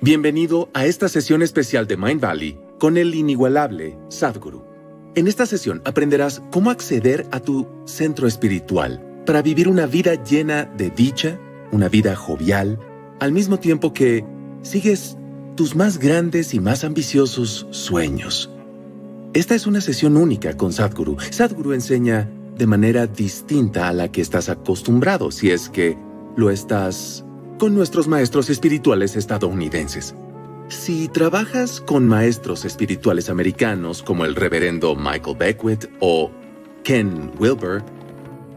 Bienvenido a esta sesión especial de Mind Valley con el inigualable Sadhguru. En esta sesión aprenderás cómo acceder a tu centro espiritual para vivir una vida llena de dicha, una vida jovial, al mismo tiempo que sigues tus más grandes y más ambiciosos sueños. Esta es una sesión única con Sadhguru. Sadhguru enseña de manera distinta a la que estás acostumbrado si es que lo estás con nuestros maestros espirituales estadounidenses. Si trabajas con maestros espirituales americanos como el reverendo Michael Beckwith o Ken Wilber,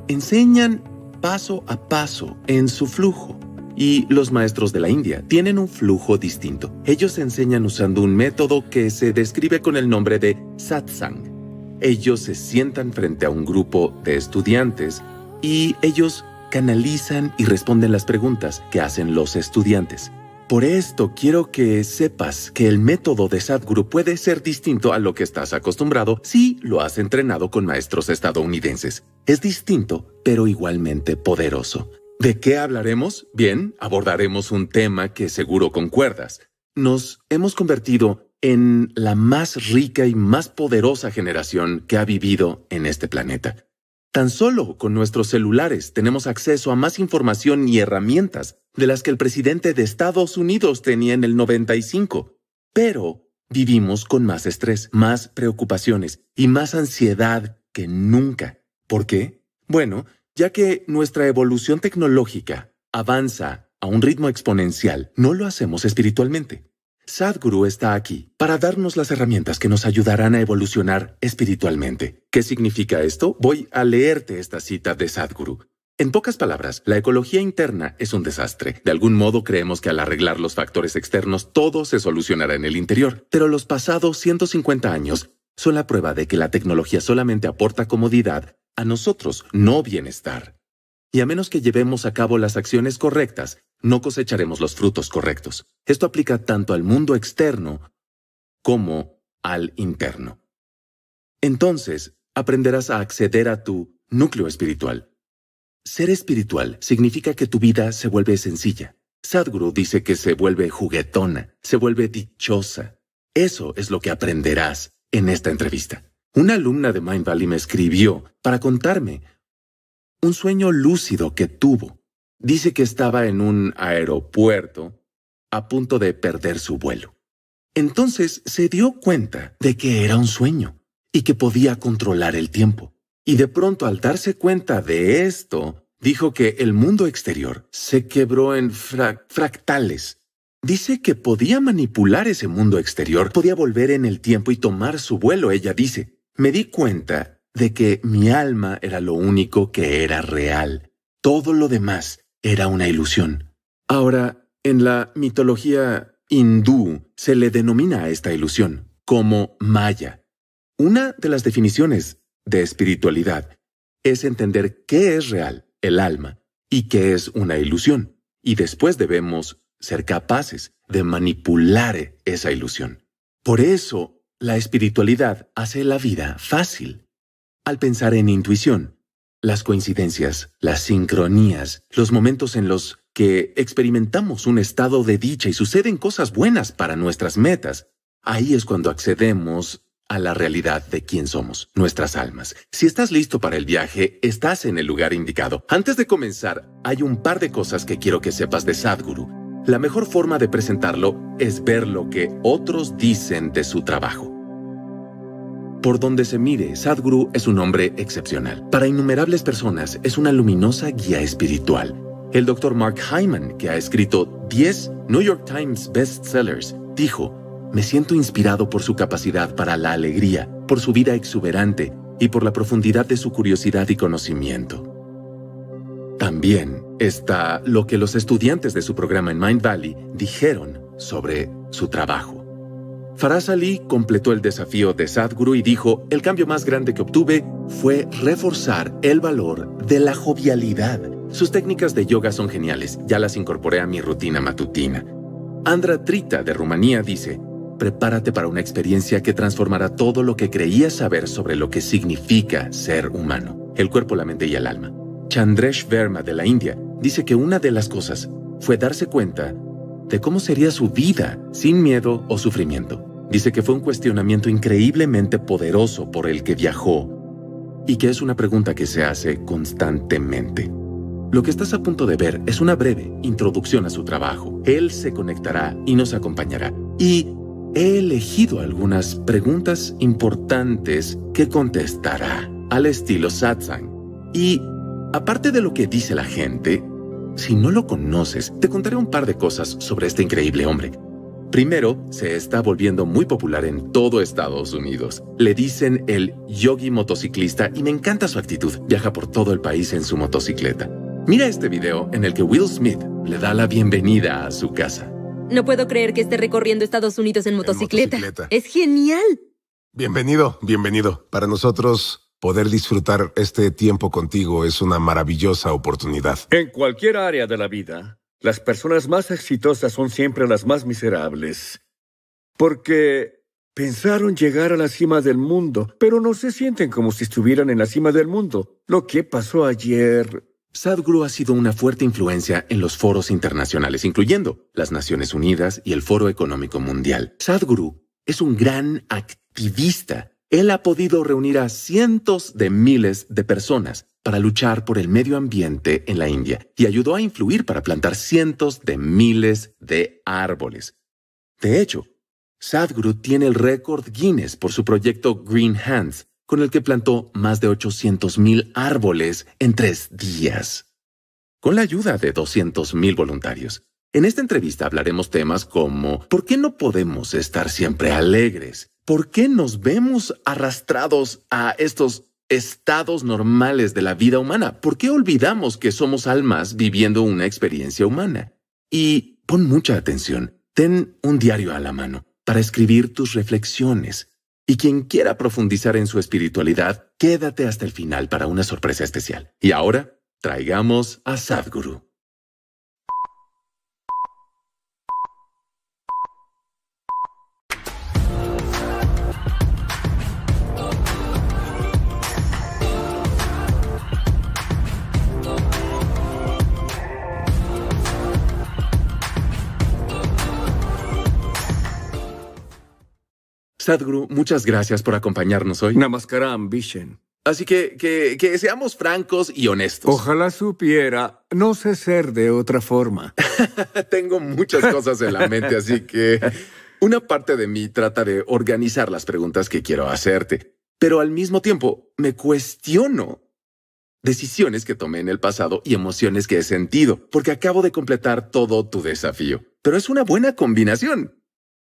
enseñan paso a paso en su flujo y los maestros de la India tienen un flujo distinto. Ellos enseñan usando un método que se describe con el nombre de satsang. Ellos se sientan frente a un grupo de estudiantes y ellos canalizan y responden las preguntas que hacen los estudiantes. Por esto quiero que sepas que el método de Sadhguru puede ser distinto a lo que estás acostumbrado si lo has entrenado con maestros estadounidenses. Es distinto, pero igualmente poderoso. ¿De qué hablaremos? Bien, abordaremos un tema que seguro concuerdas. Nos hemos convertido en la más rica y más poderosa generación que ha vivido en este planeta. Tan solo con nuestros celulares tenemos acceso a más información y herramientas de las que el presidente de Estados Unidos tenía en el 95. Pero vivimos con más estrés, más preocupaciones y más ansiedad que nunca. ¿Por qué? Bueno, ya que nuestra evolución tecnológica avanza a un ritmo exponencial, no lo hacemos espiritualmente. Sadhguru está aquí para darnos las herramientas que nos ayudarán a evolucionar espiritualmente. ¿Qué significa esto? Voy a leerte esta cita de Sadhguru. En pocas palabras, la ecología interna es un desastre. De algún modo creemos que al arreglar los factores externos todo se solucionará en el interior, pero los pasados 150 años la prueba de que la tecnología solamente aporta comodidad, a nosotros no bienestar. Y a menos que llevemos a cabo las acciones correctas, no cosecharemos los frutos correctos. Esto aplica tanto al mundo externo como al interno. Entonces, aprenderás a acceder a tu núcleo espiritual. Ser espiritual significa que tu vida se vuelve sencilla. Sadhguru dice que se vuelve juguetona, se vuelve dichosa. Eso es lo que aprenderás en esta entrevista. Una alumna de Mind Valley me escribió para contarme un sueño lúcido que tuvo. Dice que estaba en un aeropuerto a punto de perder su vuelo. Entonces se dio cuenta de que era un sueño y que podía controlar el tiempo. Y de pronto al darse cuenta de esto, dijo que el mundo exterior se quebró en fractales Dice que podía manipular ese mundo exterior, podía volver en el tiempo y tomar su vuelo, ella dice. Me di cuenta de que mi alma era lo único que era real. Todo lo demás era una ilusión. Ahora, en la mitología hindú se le denomina a esta ilusión como Maya. Una de las definiciones de espiritualidad es entender qué es real, el alma, y qué es una ilusión. Y después debemos ser capaces de manipular esa ilusión. Por eso, la espiritualidad hace la vida fácil. Al pensar en intuición, las coincidencias, las sincronías, los momentos en los que experimentamos un estado de dicha y suceden cosas buenas para nuestras metas, ahí es cuando accedemos a la realidad de quién somos, nuestras almas. Si estás listo para el viaje, estás en el lugar indicado. Antes de comenzar, hay un par de cosas que quiero que sepas de Sadhguru. La mejor forma de presentarlo es ver lo que otros dicen de su trabajo. Por donde se mire, Sadhguru es un hombre excepcional. Para innumerables personas es una luminosa guía espiritual. El doctor Mark Hyman, que ha escrito 10 New York Times bestsellers, dijo, me siento inspirado por su capacidad para la alegría, por su vida exuberante y por la profundidad de su curiosidad y conocimiento. También está lo que los estudiantes de su programa en Mind Valley dijeron sobre su trabajo. Faraz Ali completó el desafío de Sadhguru y dijo, el cambio más grande que obtuve fue reforzar el valor de la jovialidad. Sus técnicas de yoga son geniales, ya las incorporé a mi rutina matutina. Andra Trita de Rumanía dice, prepárate para una experiencia que transformará todo lo que creías saber sobre lo que significa ser humano, el cuerpo, la mente y el alma. Chandresh Verma de la India dice que una de las cosas fue darse cuenta de cómo sería su vida sin miedo o sufrimiento. Dice que fue un cuestionamiento increíblemente poderoso por el que viajó y que es una pregunta que se hace constantemente. Lo que estás a punto de ver es una breve introducción a su trabajo. Él se conectará y nos acompañará. Y he elegido algunas preguntas importantes que contestará al estilo satsang. Y Aparte de lo que dice la gente, si no lo conoces, te contaré un par de cosas sobre este increíble hombre. Primero, se está volviendo muy popular en todo Estados Unidos. Le dicen el yogi motociclista y me encanta su actitud. Viaja por todo el país en su motocicleta. Mira este video en el que Will Smith le da la bienvenida a su casa. No puedo creer que esté recorriendo Estados Unidos en motocicleta. Es genial. Bienvenido, bienvenido. Para nosotros Poder disfrutar este tiempo contigo es una maravillosa oportunidad. En cualquier área de la vida, las personas más exitosas son siempre las más miserables. Porque pensaron llegar a la cima del mundo, pero no se sienten como si estuvieran en la cima del mundo. Lo que pasó ayer... Sadhguru ha sido una fuerte influencia en los foros internacionales, incluyendo las Naciones Unidas y el Foro Económico Mundial. Sadhguru es un gran activista él ha podido reunir a cientos de miles de personas para luchar por el medio ambiente en la India y ayudó a influir para plantar cientos de miles de árboles. De hecho, Sadhguru tiene el récord Guinness por su proyecto Green Hands, con el que plantó más de mil árboles en tres días. Con la ayuda de mil voluntarios, en esta entrevista hablaremos temas como ¿por qué no podemos estar siempre alegres? ¿por qué nos vemos arrastrados a estos estados normales de la vida humana? ¿Por qué olvidamos que somos almas viviendo una experiencia humana? Y pon mucha atención, ten un diario a la mano para escribir tus reflexiones. Y quien quiera profundizar en su espiritualidad, quédate hasta el final para una sorpresa especial. Y ahora, traigamos a Sadhguru. Sadhguru, muchas gracias por acompañarnos hoy. Namaskaram, Ambition. Así que, que, que, seamos francos y honestos. Ojalá supiera, no sé ser de otra forma. Tengo muchas cosas en la mente, así que una parte de mí trata de organizar las preguntas que quiero hacerte, pero al mismo tiempo me cuestiono decisiones que tomé en el pasado y emociones que he sentido, porque acabo de completar todo tu desafío. Pero es una buena combinación.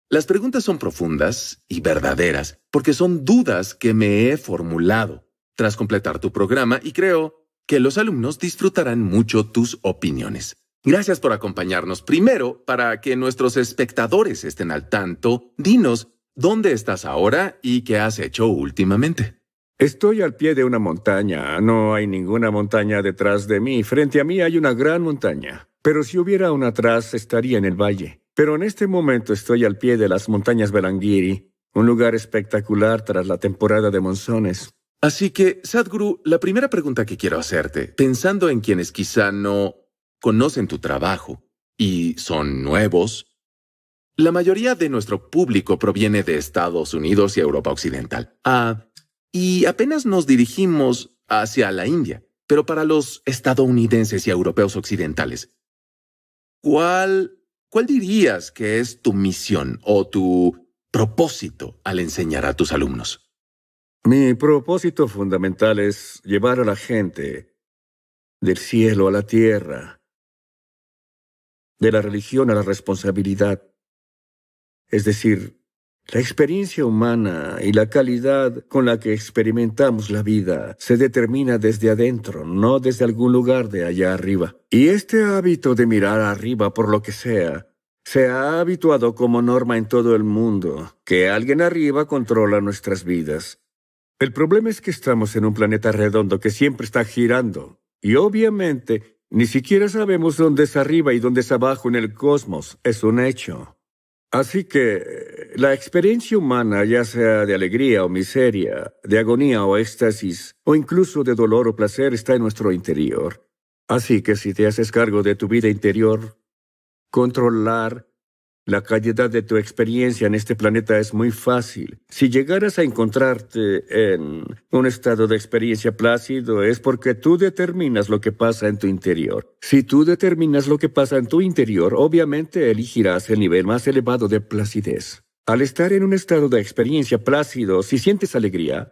Las preguntas son profundas y verdaderas porque son dudas que me he formulado tras completar tu programa y creo que los alumnos disfrutarán mucho tus opiniones. Gracias por acompañarnos. Primero, para que nuestros espectadores estén al tanto, dinos dónde estás ahora y qué has hecho últimamente. Estoy al pie de una montaña. No hay ninguna montaña detrás de mí. Frente a mí hay una gran montaña. Pero si hubiera una atrás, estaría en el valle. Pero en este momento estoy al pie de las montañas Belangiri, un lugar espectacular tras la temporada de monzones. Así que, Sadhguru, la primera pregunta que quiero hacerte, pensando en quienes quizá no conocen tu trabajo y son nuevos, la mayoría de nuestro público proviene de Estados Unidos y Europa Occidental. Ah, y apenas nos dirigimos hacia la India. Pero para los estadounidenses y europeos occidentales, ¿cuál ¿Cuál dirías que es tu misión o tu propósito al enseñar a tus alumnos? Mi propósito fundamental es llevar a la gente del cielo a la tierra, de la religión a la responsabilidad, es decir, la experiencia humana y la calidad con la que experimentamos la vida se determina desde adentro, no desde algún lugar de allá arriba. Y este hábito de mirar arriba por lo que sea, se ha habituado como norma en todo el mundo, que alguien arriba controla nuestras vidas. El problema es que estamos en un planeta redondo que siempre está girando, y obviamente ni siquiera sabemos dónde es arriba y dónde es abajo en el cosmos, es un hecho. Así que la experiencia humana, ya sea de alegría o miseria, de agonía o éxtasis, o incluso de dolor o placer, está en nuestro interior. Así que si te haces cargo de tu vida interior, controlar la calidad de tu experiencia en este planeta es muy fácil. Si llegaras a encontrarte en un estado de experiencia plácido es porque tú determinas lo que pasa en tu interior. Si tú determinas lo que pasa en tu interior, obviamente elegirás el nivel más elevado de placidez. Al estar en un estado de experiencia plácido, si sientes alegría,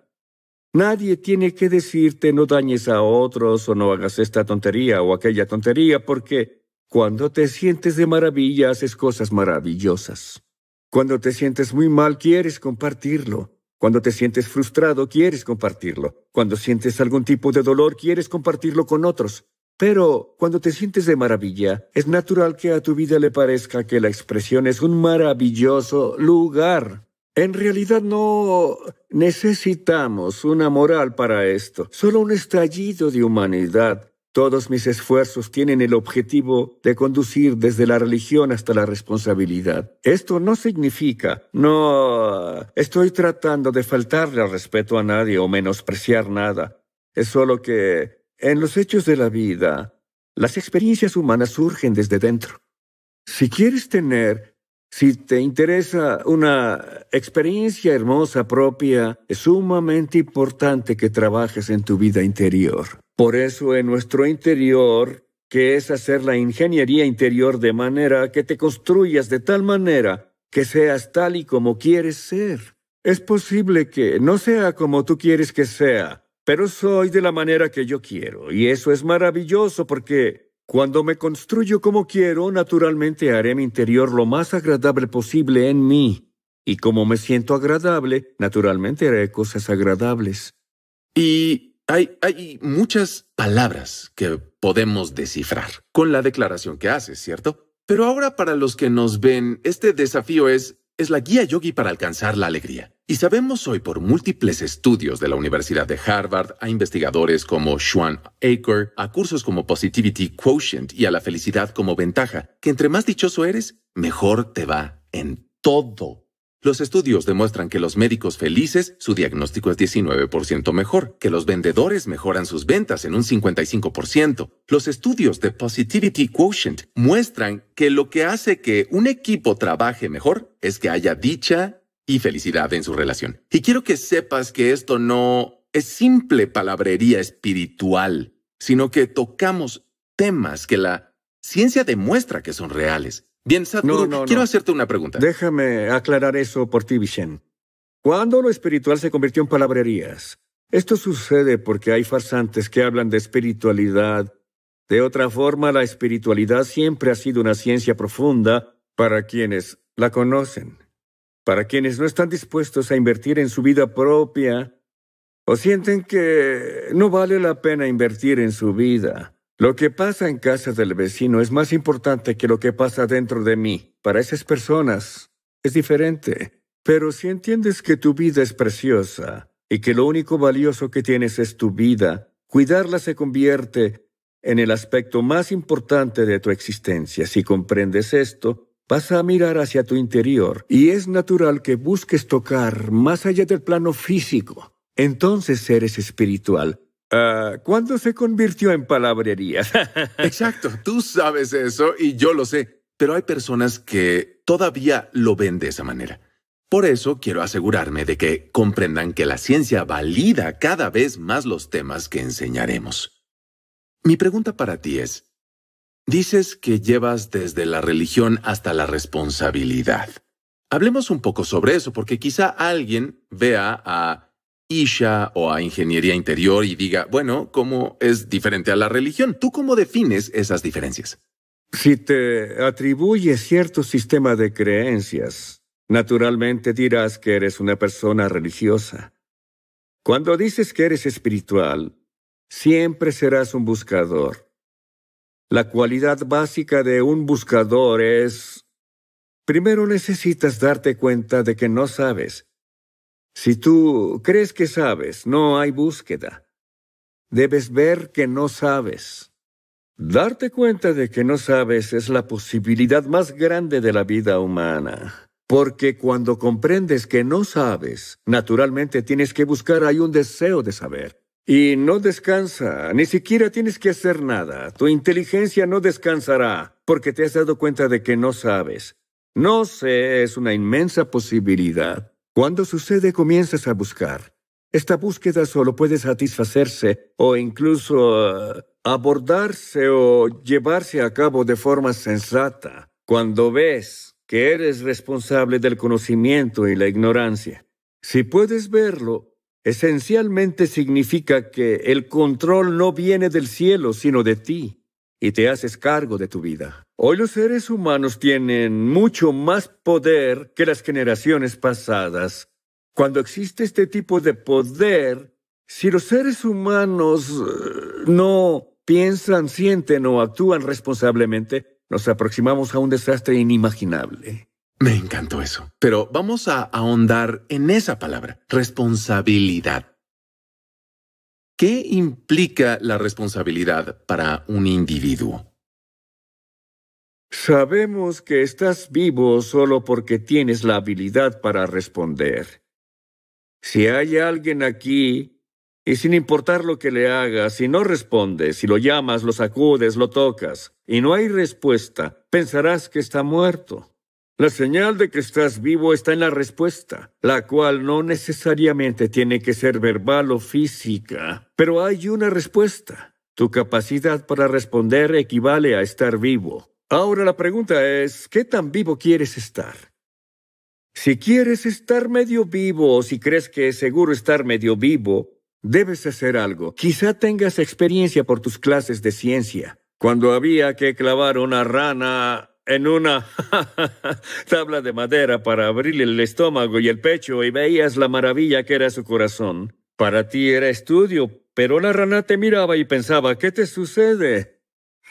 Nadie tiene que decirte no dañes a otros o no hagas esta tontería o aquella tontería porque cuando te sientes de maravilla, haces cosas maravillosas. Cuando te sientes muy mal, quieres compartirlo. Cuando te sientes frustrado, quieres compartirlo. Cuando sientes algún tipo de dolor, quieres compartirlo con otros. Pero cuando te sientes de maravilla, es natural que a tu vida le parezca que la expresión es un maravilloso lugar. En realidad no necesitamos una moral para esto, solo un estallido de humanidad todos mis esfuerzos tienen el objetivo de conducir desde la religión hasta la responsabilidad. Esto no significa, no, estoy tratando de faltarle al respeto a nadie o menospreciar nada. Es solo que, en los hechos de la vida, las experiencias humanas surgen desde dentro. Si quieres tener si te interesa una experiencia hermosa propia, es sumamente importante que trabajes en tu vida interior. Por eso en nuestro interior que es hacer la ingeniería interior de manera que te construyas de tal manera que seas tal y como quieres ser. Es posible que no sea como tú quieres que sea, pero soy de la manera que yo quiero, y eso es maravilloso porque cuando me construyo como quiero, naturalmente haré mi interior lo más agradable posible en mí. Y como me siento agradable, naturalmente haré cosas agradables. Y hay, hay muchas palabras que podemos descifrar con la declaración que haces, ¿cierto? Pero ahora para los que nos ven, este desafío es es la guía yogi para alcanzar la alegría. Y sabemos hoy por múltiples estudios de la Universidad de Harvard a investigadores como Shawn Aker, a cursos como Positivity Quotient y a la felicidad como ventaja, que entre más dichoso eres, mejor te va en todo los estudios demuestran que los médicos felices, su diagnóstico es 19% mejor, que los vendedores mejoran sus ventas en un 55%. Los estudios de Positivity Quotient muestran que lo que hace que un equipo trabaje mejor es que haya dicha y felicidad en su relación. Y quiero que sepas que esto no es simple palabrería espiritual, sino que tocamos temas que la ciencia demuestra que son reales Bien, Sadhguru, quiero hacerte una pregunta. Déjame aclarar eso por ti, Vishen. ¿Cuándo lo espiritual se convirtió en palabrerías? Esto sucede porque hay farsantes que hablan de espiritualidad. De otra forma, la espiritualidad siempre ha sido una ciencia profunda para quienes la conocen, para quienes no están dispuestos a invertir en su vida propia o sienten que no vale la pena invertir en su vida. Lo que pasa en casa del vecino es más importante que lo que pasa dentro de mí. Para esas personas es diferente. Pero si entiendes que tu vida es preciosa y que lo único valioso que tienes es tu vida, cuidarla se convierte en el aspecto más importante de tu existencia. Si comprendes esto, vas a mirar hacia tu interior y es natural que busques tocar más allá del plano físico. Entonces eres espiritual Ah, ¿Cuándo se convirtió en palabrería? Exacto, tú sabes eso y yo lo sé, pero hay personas que todavía lo ven de esa manera. Por eso quiero asegurarme de que comprendan que la ciencia valida cada vez más los temas que enseñaremos. Mi pregunta para ti es, dices que llevas desde la religión hasta la responsabilidad. Hablemos un poco sobre eso, porque quizá alguien vea a Isha o a ingeniería interior y diga, bueno, ¿cómo es diferente a la religión? ¿Tú cómo defines esas diferencias? Si te atribuyes cierto sistema de creencias, naturalmente dirás que eres una persona religiosa. Cuando dices que eres espiritual, siempre serás un buscador. La cualidad básica de un buscador es... Primero necesitas darte cuenta de que no sabes si tú crees que sabes, no hay búsqueda. Debes ver que no sabes. Darte cuenta de que no sabes es la posibilidad más grande de la vida humana. Porque cuando comprendes que no sabes, naturalmente tienes que buscar hay un deseo de saber. Y no descansa, ni siquiera tienes que hacer nada. Tu inteligencia no descansará, porque te has dado cuenta de que no sabes. No sé es una inmensa posibilidad. Cuando sucede comienzas a buscar. Esta búsqueda solo puede satisfacerse o incluso eh, abordarse o llevarse a cabo de forma sensata cuando ves que eres responsable del conocimiento y la ignorancia. Si puedes verlo, esencialmente significa que el control no viene del cielo, sino de ti, y te haces cargo de tu vida. Hoy los seres humanos tienen mucho más poder que las generaciones pasadas. Cuando existe este tipo de poder, si los seres humanos eh, no piensan, sienten o actúan responsablemente, nos aproximamos a un desastre inimaginable. Me encantó eso. Pero vamos a ahondar en esa palabra, responsabilidad. ¿Qué implica la responsabilidad para un individuo? Sabemos que estás vivo solo porque tienes la habilidad para responder. Si hay alguien aquí, y sin importar lo que le hagas, si no respondes, si lo llamas, lo sacudes, lo tocas, y no hay respuesta, pensarás que está muerto. La señal de que estás vivo está en la respuesta, la cual no necesariamente tiene que ser verbal o física, pero hay una respuesta. Tu capacidad para responder equivale a estar vivo. Ahora la pregunta es, ¿qué tan vivo quieres estar? Si quieres estar medio vivo o si crees que es seguro estar medio vivo, debes hacer algo. Quizá tengas experiencia por tus clases de ciencia. Cuando había que clavar una rana en una tabla de madera para abrirle el estómago y el pecho y veías la maravilla que era su corazón, para ti era estudio, pero la rana te miraba y pensaba, ¿qué te sucede?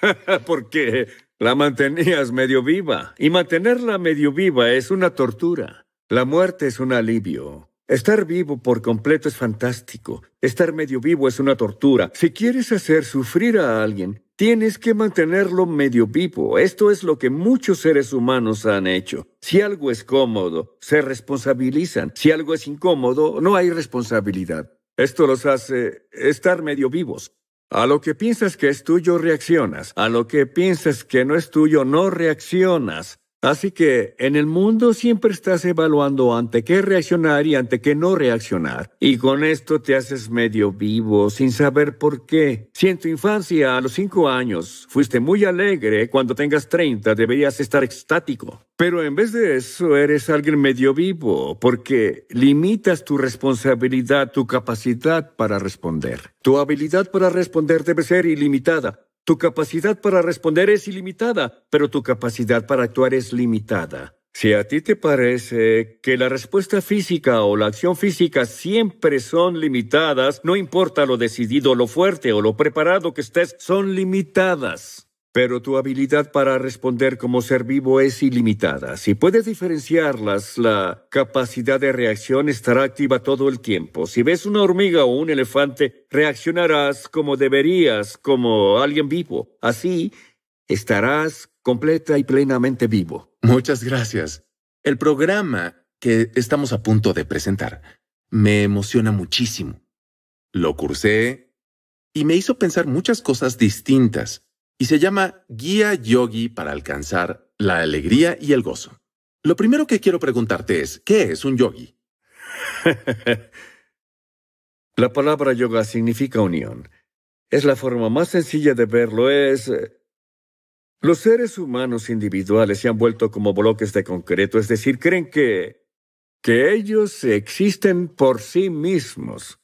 Porque la mantenías medio viva, y mantenerla medio viva es una tortura. La muerte es un alivio. Estar vivo por completo es fantástico. Estar medio vivo es una tortura. Si quieres hacer sufrir a alguien, tienes que mantenerlo medio vivo. Esto es lo que muchos seres humanos han hecho. Si algo es cómodo, se responsabilizan. Si algo es incómodo, no hay responsabilidad. Esto los hace estar medio vivos. A lo que piensas que es tuyo reaccionas, a lo que piensas que no es tuyo no reaccionas. Así que en el mundo siempre estás evaluando ante qué reaccionar y ante qué no reaccionar. Y con esto te haces medio vivo, sin saber por qué. Si en tu infancia, a los cinco años, fuiste muy alegre, cuando tengas 30 deberías estar extático. Pero en vez de eso eres alguien medio vivo, porque limitas tu responsabilidad, tu capacidad para responder. Tu habilidad para responder debe ser ilimitada. Tu capacidad para responder es ilimitada, pero tu capacidad para actuar es limitada. Si a ti te parece que la respuesta física o la acción física siempre son limitadas, no importa lo decidido, lo fuerte o lo preparado que estés, son limitadas. Pero tu habilidad para responder como ser vivo es ilimitada. Si puedes diferenciarlas, la capacidad de reacción estará activa todo el tiempo. Si ves una hormiga o un elefante, reaccionarás como deberías, como alguien vivo. Así, estarás completa y plenamente vivo. Muchas gracias. El programa que estamos a punto de presentar me emociona muchísimo. Lo cursé y me hizo pensar muchas cosas distintas y se llama Guía Yogi para alcanzar la alegría y el gozo. Lo primero que quiero preguntarte es, ¿qué es un yogi? la palabra yoga significa unión. Es la forma más sencilla de verlo. Es... Eh, los seres humanos individuales se han vuelto como bloques de concreto, es decir, creen que... que ellos existen por sí mismos.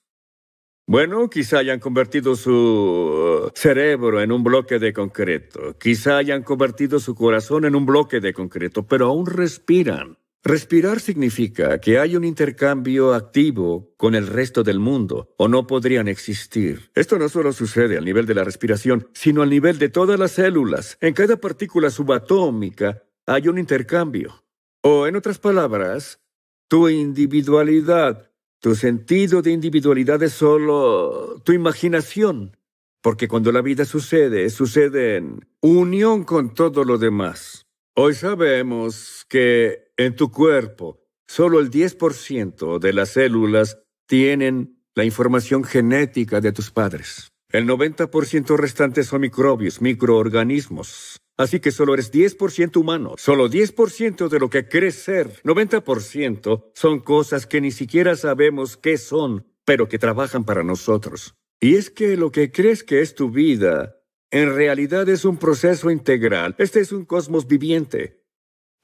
Bueno, quizá hayan convertido su uh, cerebro en un bloque de concreto, quizá hayan convertido su corazón en un bloque de concreto, pero aún respiran. Respirar significa que hay un intercambio activo con el resto del mundo, o no podrían existir. Esto no solo sucede al nivel de la respiración, sino al nivel de todas las células. En cada partícula subatómica hay un intercambio. O en otras palabras, tu individualidad tu sentido de individualidad es solo tu imaginación, porque cuando la vida sucede, sucede en unión con todo lo demás. Hoy sabemos que en tu cuerpo solo el 10% de las células tienen la información genética de tus padres. El 90% restante son microbios, microorganismos. Así que solo eres 10% humano, solo 10% de lo que crees ser. 90% son cosas que ni siquiera sabemos qué son, pero que trabajan para nosotros. Y es que lo que crees que es tu vida, en realidad es un proceso integral. Este es un cosmos viviente.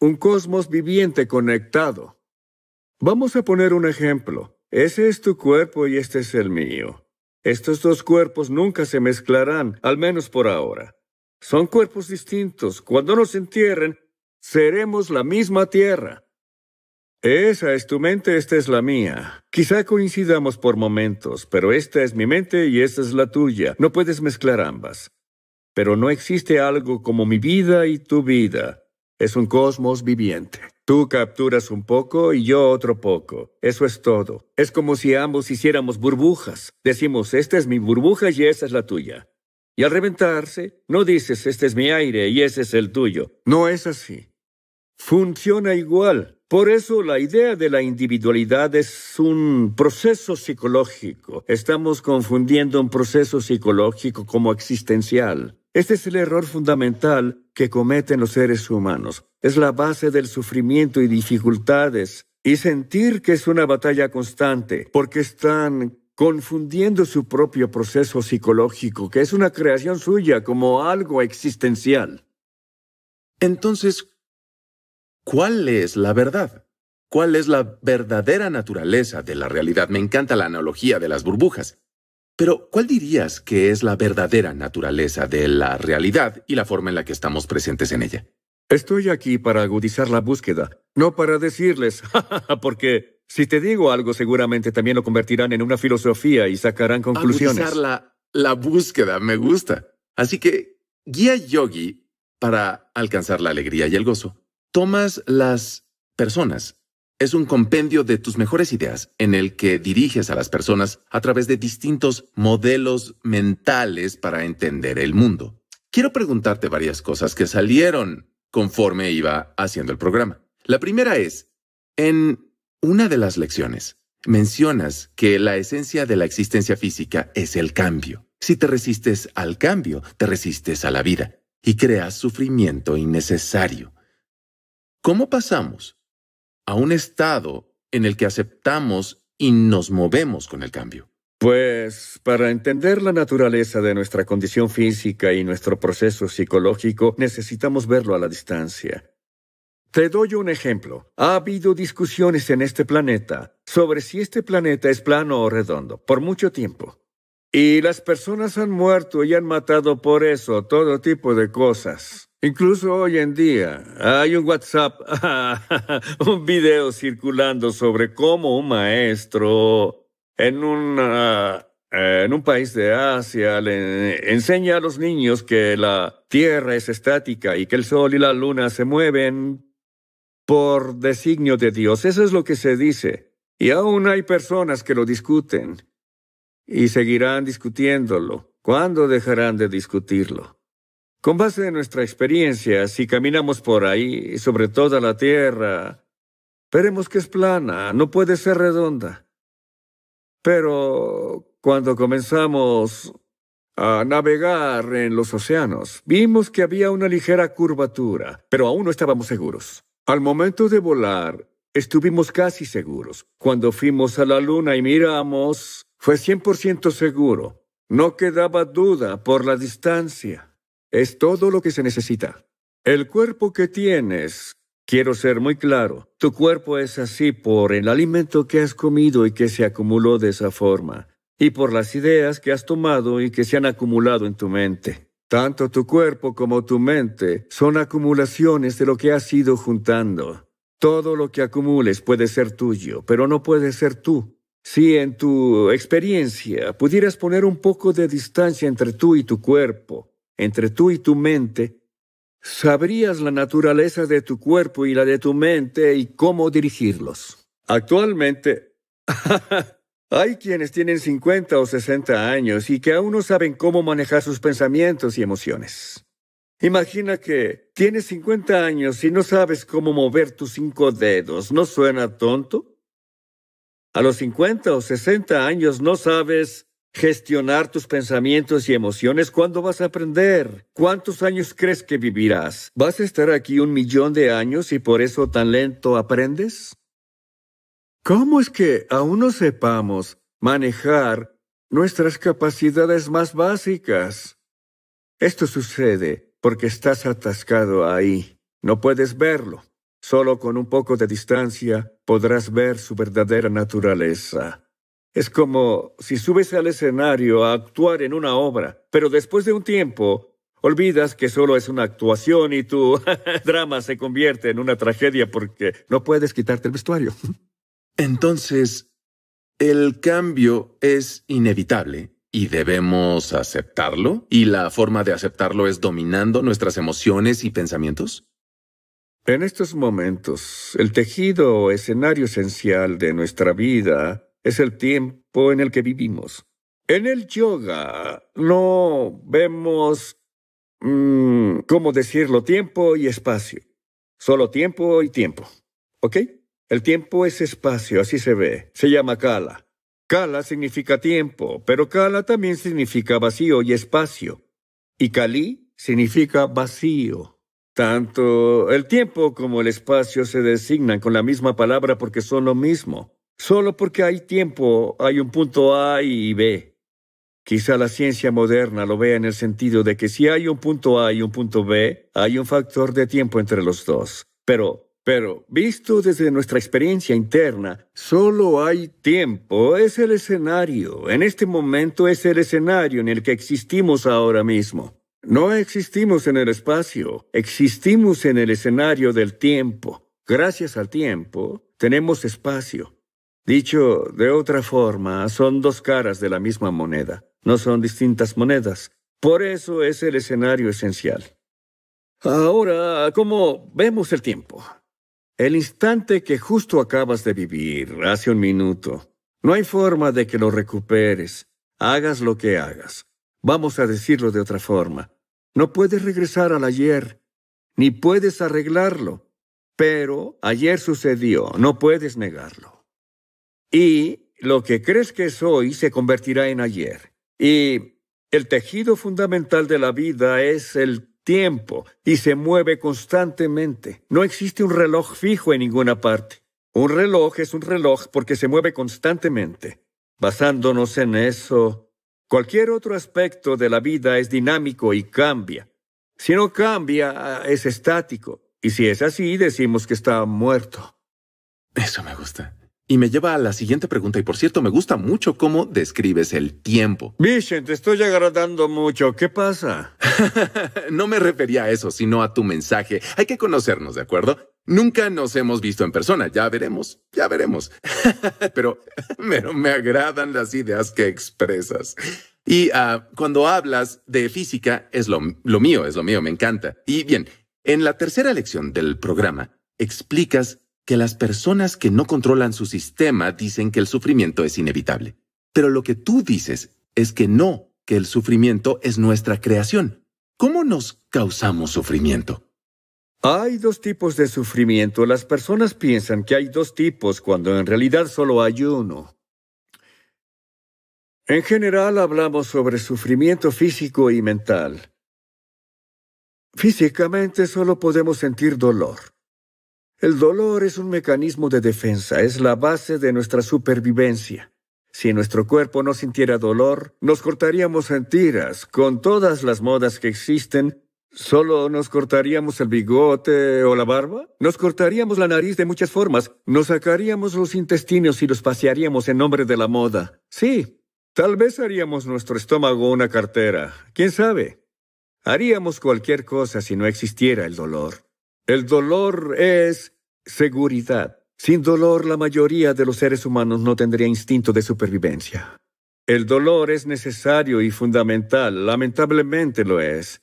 Un cosmos viviente conectado. Vamos a poner un ejemplo. Ese es tu cuerpo y este es el mío. Estos dos cuerpos nunca se mezclarán, al menos por ahora. Son cuerpos distintos. Cuando nos entierren, seremos la misma tierra. Esa es tu mente, esta es la mía. Quizá coincidamos por momentos, pero esta es mi mente y esta es la tuya. No puedes mezclar ambas. Pero no existe algo como mi vida y tu vida. Es un cosmos viviente. Tú capturas un poco y yo otro poco. Eso es todo. Es como si ambos hiciéramos burbujas. Decimos, esta es mi burbuja y esa es la tuya. Y al reventarse, no dices, este es mi aire y ese es el tuyo. No es así. Funciona igual. Por eso la idea de la individualidad es un proceso psicológico. Estamos confundiendo un proceso psicológico como existencial. Este es el error fundamental que cometen los seres humanos. Es la base del sufrimiento y dificultades y sentir que es una batalla constante, porque están confundiendo su propio proceso psicológico, que es una creación suya, como algo existencial. Entonces, ¿cuál es la verdad? ¿Cuál es la verdadera naturaleza de la realidad? Me encanta la analogía de las burbujas. Pero, ¿cuál dirías que es la verdadera naturaleza de la realidad y la forma en la que estamos presentes en ella? Estoy aquí para agudizar la búsqueda, no para decirles, porque si te digo algo, seguramente también lo convertirán en una filosofía y sacarán conclusiones. la, la búsqueda, me gusta. Así que guía yogi para alcanzar la alegría y el gozo. Tomas las personas. Es un compendio de tus mejores ideas en el que diriges a las personas a través de distintos modelos mentales para entender el mundo. Quiero preguntarte varias cosas que salieron conforme iba haciendo el programa. La primera es, en una de las lecciones. Mencionas que la esencia de la existencia física es el cambio. Si te resistes al cambio, te resistes a la vida y creas sufrimiento innecesario. ¿Cómo pasamos a un estado en el que aceptamos y nos movemos con el cambio? Pues para entender la naturaleza de nuestra condición física y nuestro proceso psicológico necesitamos verlo a la distancia. Te doy un ejemplo. Ha habido discusiones en este planeta sobre si este planeta es plano o redondo por mucho tiempo. Y las personas han muerto y han matado por eso todo tipo de cosas. Incluso hoy en día hay un WhatsApp, un video circulando sobre cómo un maestro en un, en un país de Asia le enseña a los niños que la Tierra es estática y que el Sol y la Luna se mueven por designio de Dios. Eso es lo que se dice. Y aún hay personas que lo discuten y seguirán discutiéndolo. ¿Cuándo dejarán de discutirlo? Con base en nuestra experiencia, si caminamos por ahí, sobre toda la tierra, veremos que es plana, no puede ser redonda. Pero cuando comenzamos a navegar en los océanos, vimos que había una ligera curvatura, pero aún no estábamos seguros. Al momento de volar, estuvimos casi seguros. Cuando fuimos a la luna y miramos, fue 100% seguro. No quedaba duda por la distancia. Es todo lo que se necesita. El cuerpo que tienes, quiero ser muy claro, tu cuerpo es así por el alimento que has comido y que se acumuló de esa forma, y por las ideas que has tomado y que se han acumulado en tu mente. Tanto tu cuerpo como tu mente son acumulaciones de lo que has ido juntando. Todo lo que acumules puede ser tuyo, pero no puede ser tú. Si en tu experiencia pudieras poner un poco de distancia entre tú y tu cuerpo, entre tú y tu mente, sabrías la naturaleza de tu cuerpo y la de tu mente y cómo dirigirlos. Actualmente, Hay quienes tienen 50 o 60 años y que aún no saben cómo manejar sus pensamientos y emociones. Imagina que tienes 50 años y no sabes cómo mover tus cinco dedos. ¿No suena tonto? A los 50 o 60 años no sabes gestionar tus pensamientos y emociones. ¿Cuándo vas a aprender? ¿Cuántos años crees que vivirás? ¿Vas a estar aquí un millón de años y por eso tan lento aprendes? ¿Cómo es que aún no sepamos manejar nuestras capacidades más básicas? Esto sucede porque estás atascado ahí. No puedes verlo. Solo con un poco de distancia podrás ver su verdadera naturaleza. Es como si subes al escenario a actuar en una obra, pero después de un tiempo olvidas que solo es una actuación y tu drama se convierte en una tragedia porque no puedes quitarte el vestuario. Entonces, el cambio es inevitable y debemos aceptarlo. ¿Y la forma de aceptarlo es dominando nuestras emociones y pensamientos? En estos momentos, el tejido o escenario esencial de nuestra vida es el tiempo en el que vivimos. En el yoga no vemos, mm, ¿cómo decirlo?, tiempo y espacio. Solo tiempo y tiempo. ¿Ok? El tiempo es espacio, así se ve. Se llama Kala. Kala significa tiempo, pero Kala también significa vacío y espacio. Y Kali significa vacío. Tanto el tiempo como el espacio se designan con la misma palabra porque son lo mismo. Solo porque hay tiempo hay un punto A y B. Quizá la ciencia moderna lo vea en el sentido de que si hay un punto A y un punto B, hay un factor de tiempo entre los dos. Pero pero, visto desde nuestra experiencia interna, solo hay tiempo, es el escenario, en este momento es el escenario en el que existimos ahora mismo. No existimos en el espacio, existimos en el escenario del tiempo. Gracias al tiempo, tenemos espacio. Dicho de otra forma, son dos caras de la misma moneda, no son distintas monedas. Por eso es el escenario esencial. Ahora, ¿cómo vemos el tiempo? El instante que justo acabas de vivir, hace un minuto. No hay forma de que lo recuperes. Hagas lo que hagas. Vamos a decirlo de otra forma. No puedes regresar al ayer, ni puedes arreglarlo. Pero ayer sucedió, no puedes negarlo. Y lo que crees que es hoy se convertirá en ayer. Y el tejido fundamental de la vida es el tiempo y se mueve constantemente. No existe un reloj fijo en ninguna parte. Un reloj es un reloj porque se mueve constantemente. Basándonos en eso, cualquier otro aspecto de la vida es dinámico y cambia. Si no cambia, es estático. Y si es así, decimos que está muerto. Eso me gusta. Y me lleva a la siguiente pregunta, y por cierto, me gusta mucho cómo describes el tiempo. Vicente, te estoy agradando mucho. ¿Qué pasa? no me refería a eso, sino a tu mensaje. Hay que conocernos, ¿de acuerdo? Nunca nos hemos visto en persona, ya veremos, ya veremos. pero, me agradan las ideas que expresas. Y ah, cuando hablas de física, es lo mío, es lo mío, me encanta. Y bien, en la tercera lección del programa, explicas que las personas que no controlan su sistema dicen que el sufrimiento es inevitable. Pero lo que tú dices es que no, que el sufrimiento es nuestra creación. ¿Cómo nos causamos sufrimiento? Hay dos tipos de sufrimiento. Las personas piensan que hay dos tipos cuando en realidad solo hay uno. En general hablamos sobre sufrimiento físico y mental. Físicamente solo podemos sentir dolor. El dolor es un mecanismo de defensa, es la base de nuestra supervivencia. Si nuestro cuerpo no sintiera dolor, nos cortaríamos en tiras, con todas las modas que existen, ¿Solo nos cortaríamos el bigote o la barba? Nos cortaríamos la nariz de muchas formas, nos sacaríamos los intestinos y los pasearíamos en nombre de la moda. Sí, tal vez haríamos nuestro estómago una cartera, quién sabe. Haríamos cualquier cosa si no existiera el dolor. El dolor es seguridad. Sin dolor la mayoría de los seres humanos no tendría instinto de supervivencia. El dolor es necesario y fundamental, lamentablemente lo es.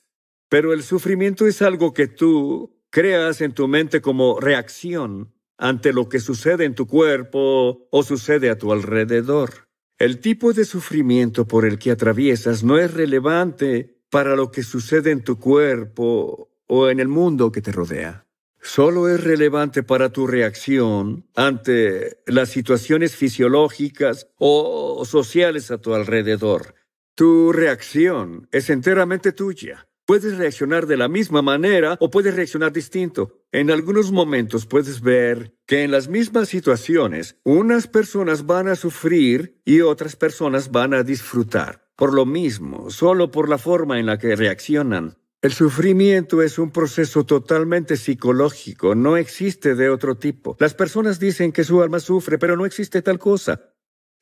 Pero el sufrimiento es algo que tú creas en tu mente como reacción ante lo que sucede en tu cuerpo o sucede a tu alrededor. El tipo de sufrimiento por el que atraviesas no es relevante para lo que sucede en tu cuerpo o en el mundo que te rodea. Solo es relevante para tu reacción ante las situaciones fisiológicas o sociales a tu alrededor. Tu reacción es enteramente tuya. Puedes reaccionar de la misma manera o puedes reaccionar distinto. En algunos momentos puedes ver que en las mismas situaciones unas personas van a sufrir y otras personas van a disfrutar. Por lo mismo, solo por la forma en la que reaccionan. El sufrimiento es un proceso totalmente psicológico, no existe de otro tipo. Las personas dicen que su alma sufre, pero no existe tal cosa.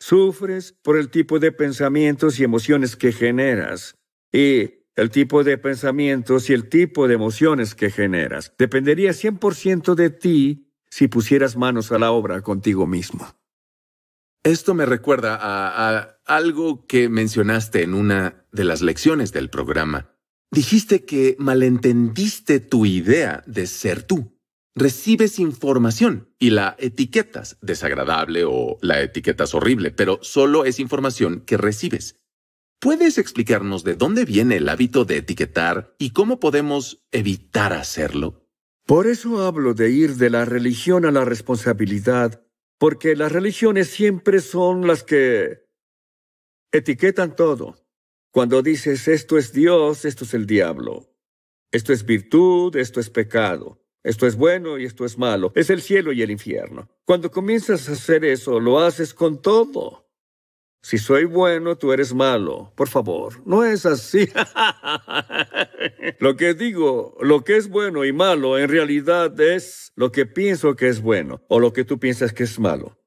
Sufres por el tipo de pensamientos y emociones que generas. Y el tipo de pensamientos y el tipo de emociones que generas. Dependería 100% de ti si pusieras manos a la obra contigo mismo. Esto me recuerda a, a, algo que mencionaste en una de las lecciones del programa. Dijiste que malentendiste tu idea de ser tú. Recibes información y la etiquetas desagradable o la etiquetas horrible, pero solo es información que recibes. ¿Puedes explicarnos de dónde viene el hábito de etiquetar y cómo podemos evitar hacerlo? Por eso hablo de ir de la religión a la responsabilidad, porque las religiones siempre son las que etiquetan todo. Cuando dices esto es Dios, esto es el diablo. Esto es virtud, esto es pecado. Esto es bueno y esto es malo. Es el cielo y el infierno. Cuando comienzas a hacer eso, lo haces con todo. Si soy bueno, tú eres malo. Por favor, no es así. lo que digo, lo que es bueno y malo, en realidad es lo que pienso que es bueno o lo que tú piensas que es malo.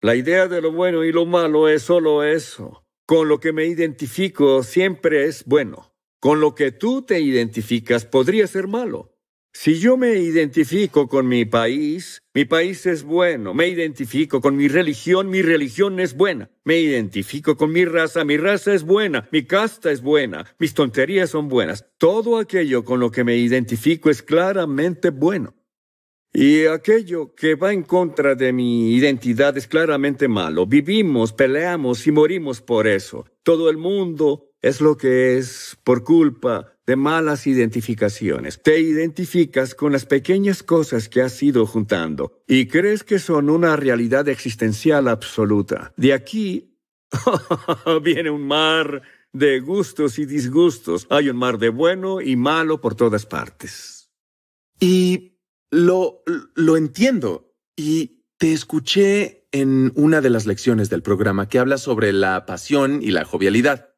La idea de lo bueno y lo malo es solo eso. Con lo que me identifico siempre es bueno. Con lo que tú te identificas podría ser malo. Si yo me identifico con mi país, mi país es bueno. Me identifico con mi religión, mi religión es buena. Me identifico con mi raza, mi raza es buena. Mi casta es buena. Mis tonterías son buenas. Todo aquello con lo que me identifico es claramente bueno. Y aquello que va en contra de mi identidad es claramente malo. Vivimos, peleamos y morimos por eso. Todo el mundo es lo que es por culpa de malas identificaciones. Te identificas con las pequeñas cosas que has ido juntando y crees que son una realidad existencial absoluta. De aquí viene un mar de gustos y disgustos. Hay un mar de bueno y malo por todas partes. Y lo, entiendo. Y te escuché en una de las lecciones del programa que habla sobre la pasión y la jovialidad.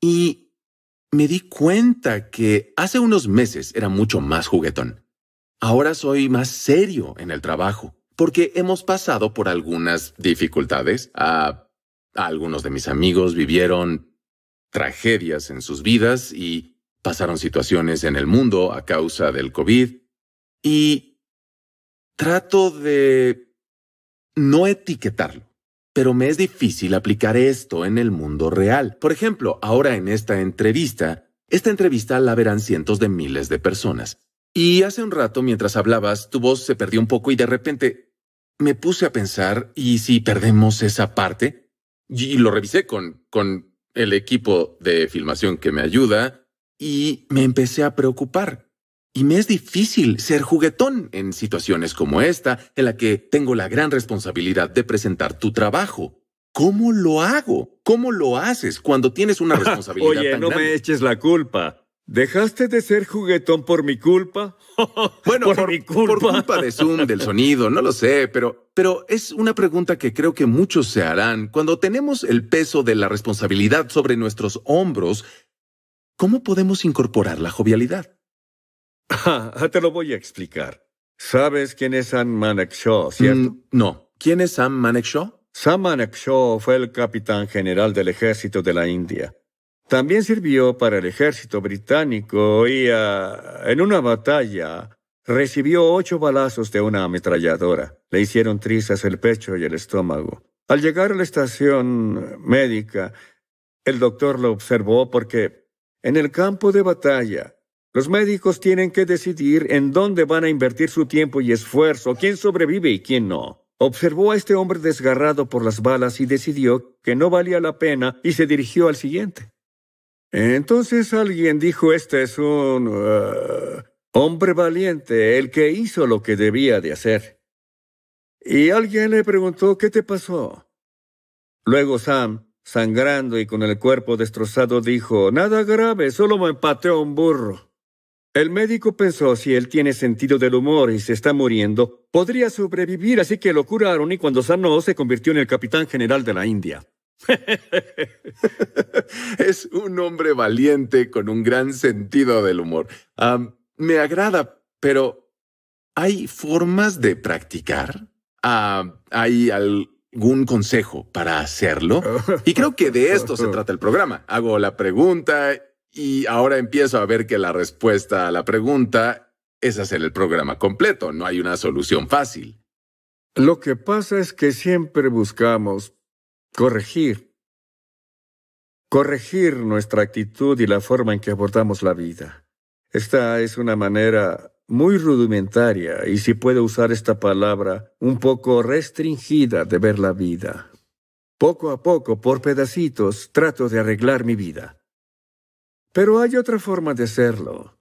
Y me di cuenta que hace unos meses era mucho más juguetón. Ahora soy más serio en el trabajo, porque hemos pasado por algunas dificultades. Ah, algunos de mis amigos vivieron tragedias en sus vidas y pasaron situaciones en el mundo a causa del COVID y trato de no etiquetarlo, pero me es difícil aplicar esto en el mundo real. Por ejemplo, ahora en esta entrevista, esta entrevista la verán cientos de miles de personas. Y hace un rato, mientras hablabas, tu voz se perdió un poco y de repente me puse a pensar, ¿y si perdemos esa parte? Y lo revisé con, con el equipo de filmación que me ayuda y me empecé a preocupar. Y me es difícil ser juguetón en situaciones como esta, en la que tengo la gran responsabilidad de presentar tu trabajo. ¿Cómo lo hago? ¿Cómo lo haces cuando tienes una responsabilidad Oye, no me eches la culpa. ¿Dejaste de ser juguetón por mi culpa? bueno, por, mi culpa. Por culpa de Zoom, del sonido, no lo sé, pero, pero es una pregunta que creo que muchos se harán. Cuando tenemos el peso de la responsabilidad sobre nuestros hombros, ¿cómo podemos incorporar la jovialidad? Ah, te lo voy a explicar. ¿Sabes quién es Sam Manekshaw, cierto? Mm, no. ¿Quién es Sam Manekshaw? Sam Manekshaw fue el capitán general del ejército de la India. También sirvió para el ejército británico y ah, en una batalla recibió ocho balazos de una ametralladora. Le hicieron trizas el pecho y el estómago. Al llegar a la estación médica, el doctor lo observó porque en el campo de batalla los médicos tienen que decidir en dónde van a invertir su tiempo y esfuerzo, quién sobrevive y quién no. Observó a este hombre desgarrado por las balas y decidió que no valía la pena y se dirigió al siguiente. Entonces alguien dijo, este es un uh, hombre valiente, el que hizo lo que debía de hacer. Y alguien le preguntó, ¿qué te pasó? Luego Sam sangrando y con el cuerpo destrozado, dijo, Nada grave, solo me empateó un burro. El médico pensó si él tiene sentido del humor y se está muriendo, podría sobrevivir, así que lo curaron y cuando sanó se convirtió en el capitán general de la India. es un hombre valiente con un gran sentido del humor. me agrada, pero ¿hay formas de practicar? ¿Hay algún consejo para hacerlo? Y creo que de esto se trata el programa. Hago la pregunta y ahora empiezo a ver que la respuesta a la pregunta es hacer el programa completo, no hay una solución fácil. Lo que pasa es que siempre buscamos corregir, corregir nuestra actitud y la forma en que abordamos la vida. Esta es una manera muy rudimentaria, y si puedo usar esta palabra, un poco restringida de ver la vida. Poco a poco, por pedacitos, trato de arreglar mi vida. Pero hay otra forma de hacerlo.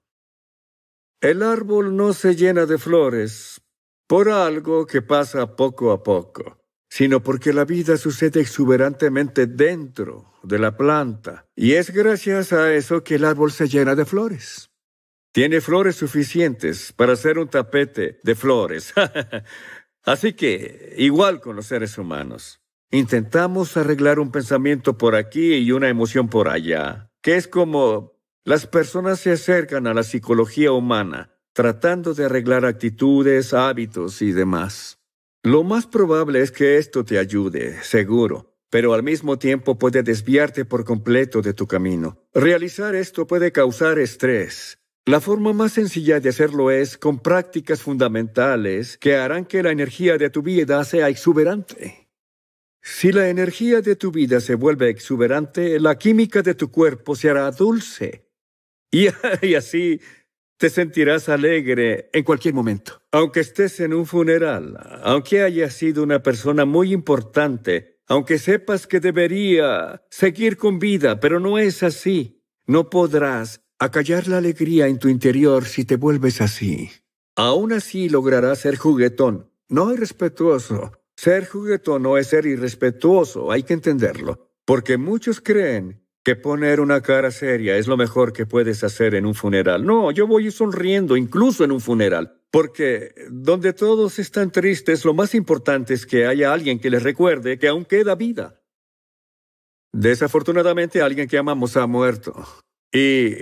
El árbol no se llena de flores por algo que pasa poco a poco, sino porque la vida sucede exuberantemente dentro de la planta, y es gracias a eso que el árbol se llena de flores. Tiene flores suficientes para hacer un tapete de flores. Así que, igual con los seres humanos, intentamos arreglar un pensamiento por aquí y una emoción por allá, que es como las personas se acercan a la psicología humana tratando de arreglar actitudes, hábitos y demás. Lo más probable es que esto te ayude, seguro, pero al mismo tiempo puede desviarte por completo de tu camino. Realizar esto puede causar estrés. La forma más sencilla de hacerlo es con prácticas fundamentales que harán que la energía de tu vida sea exuberante. Si la energía de tu vida se vuelve exuberante, la química de tu cuerpo se hará dulce. Y, así te sentirás alegre en cualquier momento. Aunque estés en un funeral, aunque hayas sido una persona muy importante, aunque sepas que debería seguir con vida, pero no es así, no podrás acallar la alegría en tu interior si te vuelves así. Aún así lograrás ser juguetón, no irrespetuoso, ser juguetón no es ser irrespetuoso, hay que entenderlo, porque muchos creen que poner una cara seria es lo mejor que puedes hacer en un funeral. No, yo voy sonriendo incluso en un funeral, porque donde todos están tristes, lo más importante es que haya alguien que les recuerde que aún queda vida. Desafortunadamente, alguien que amamos ha muerto. Y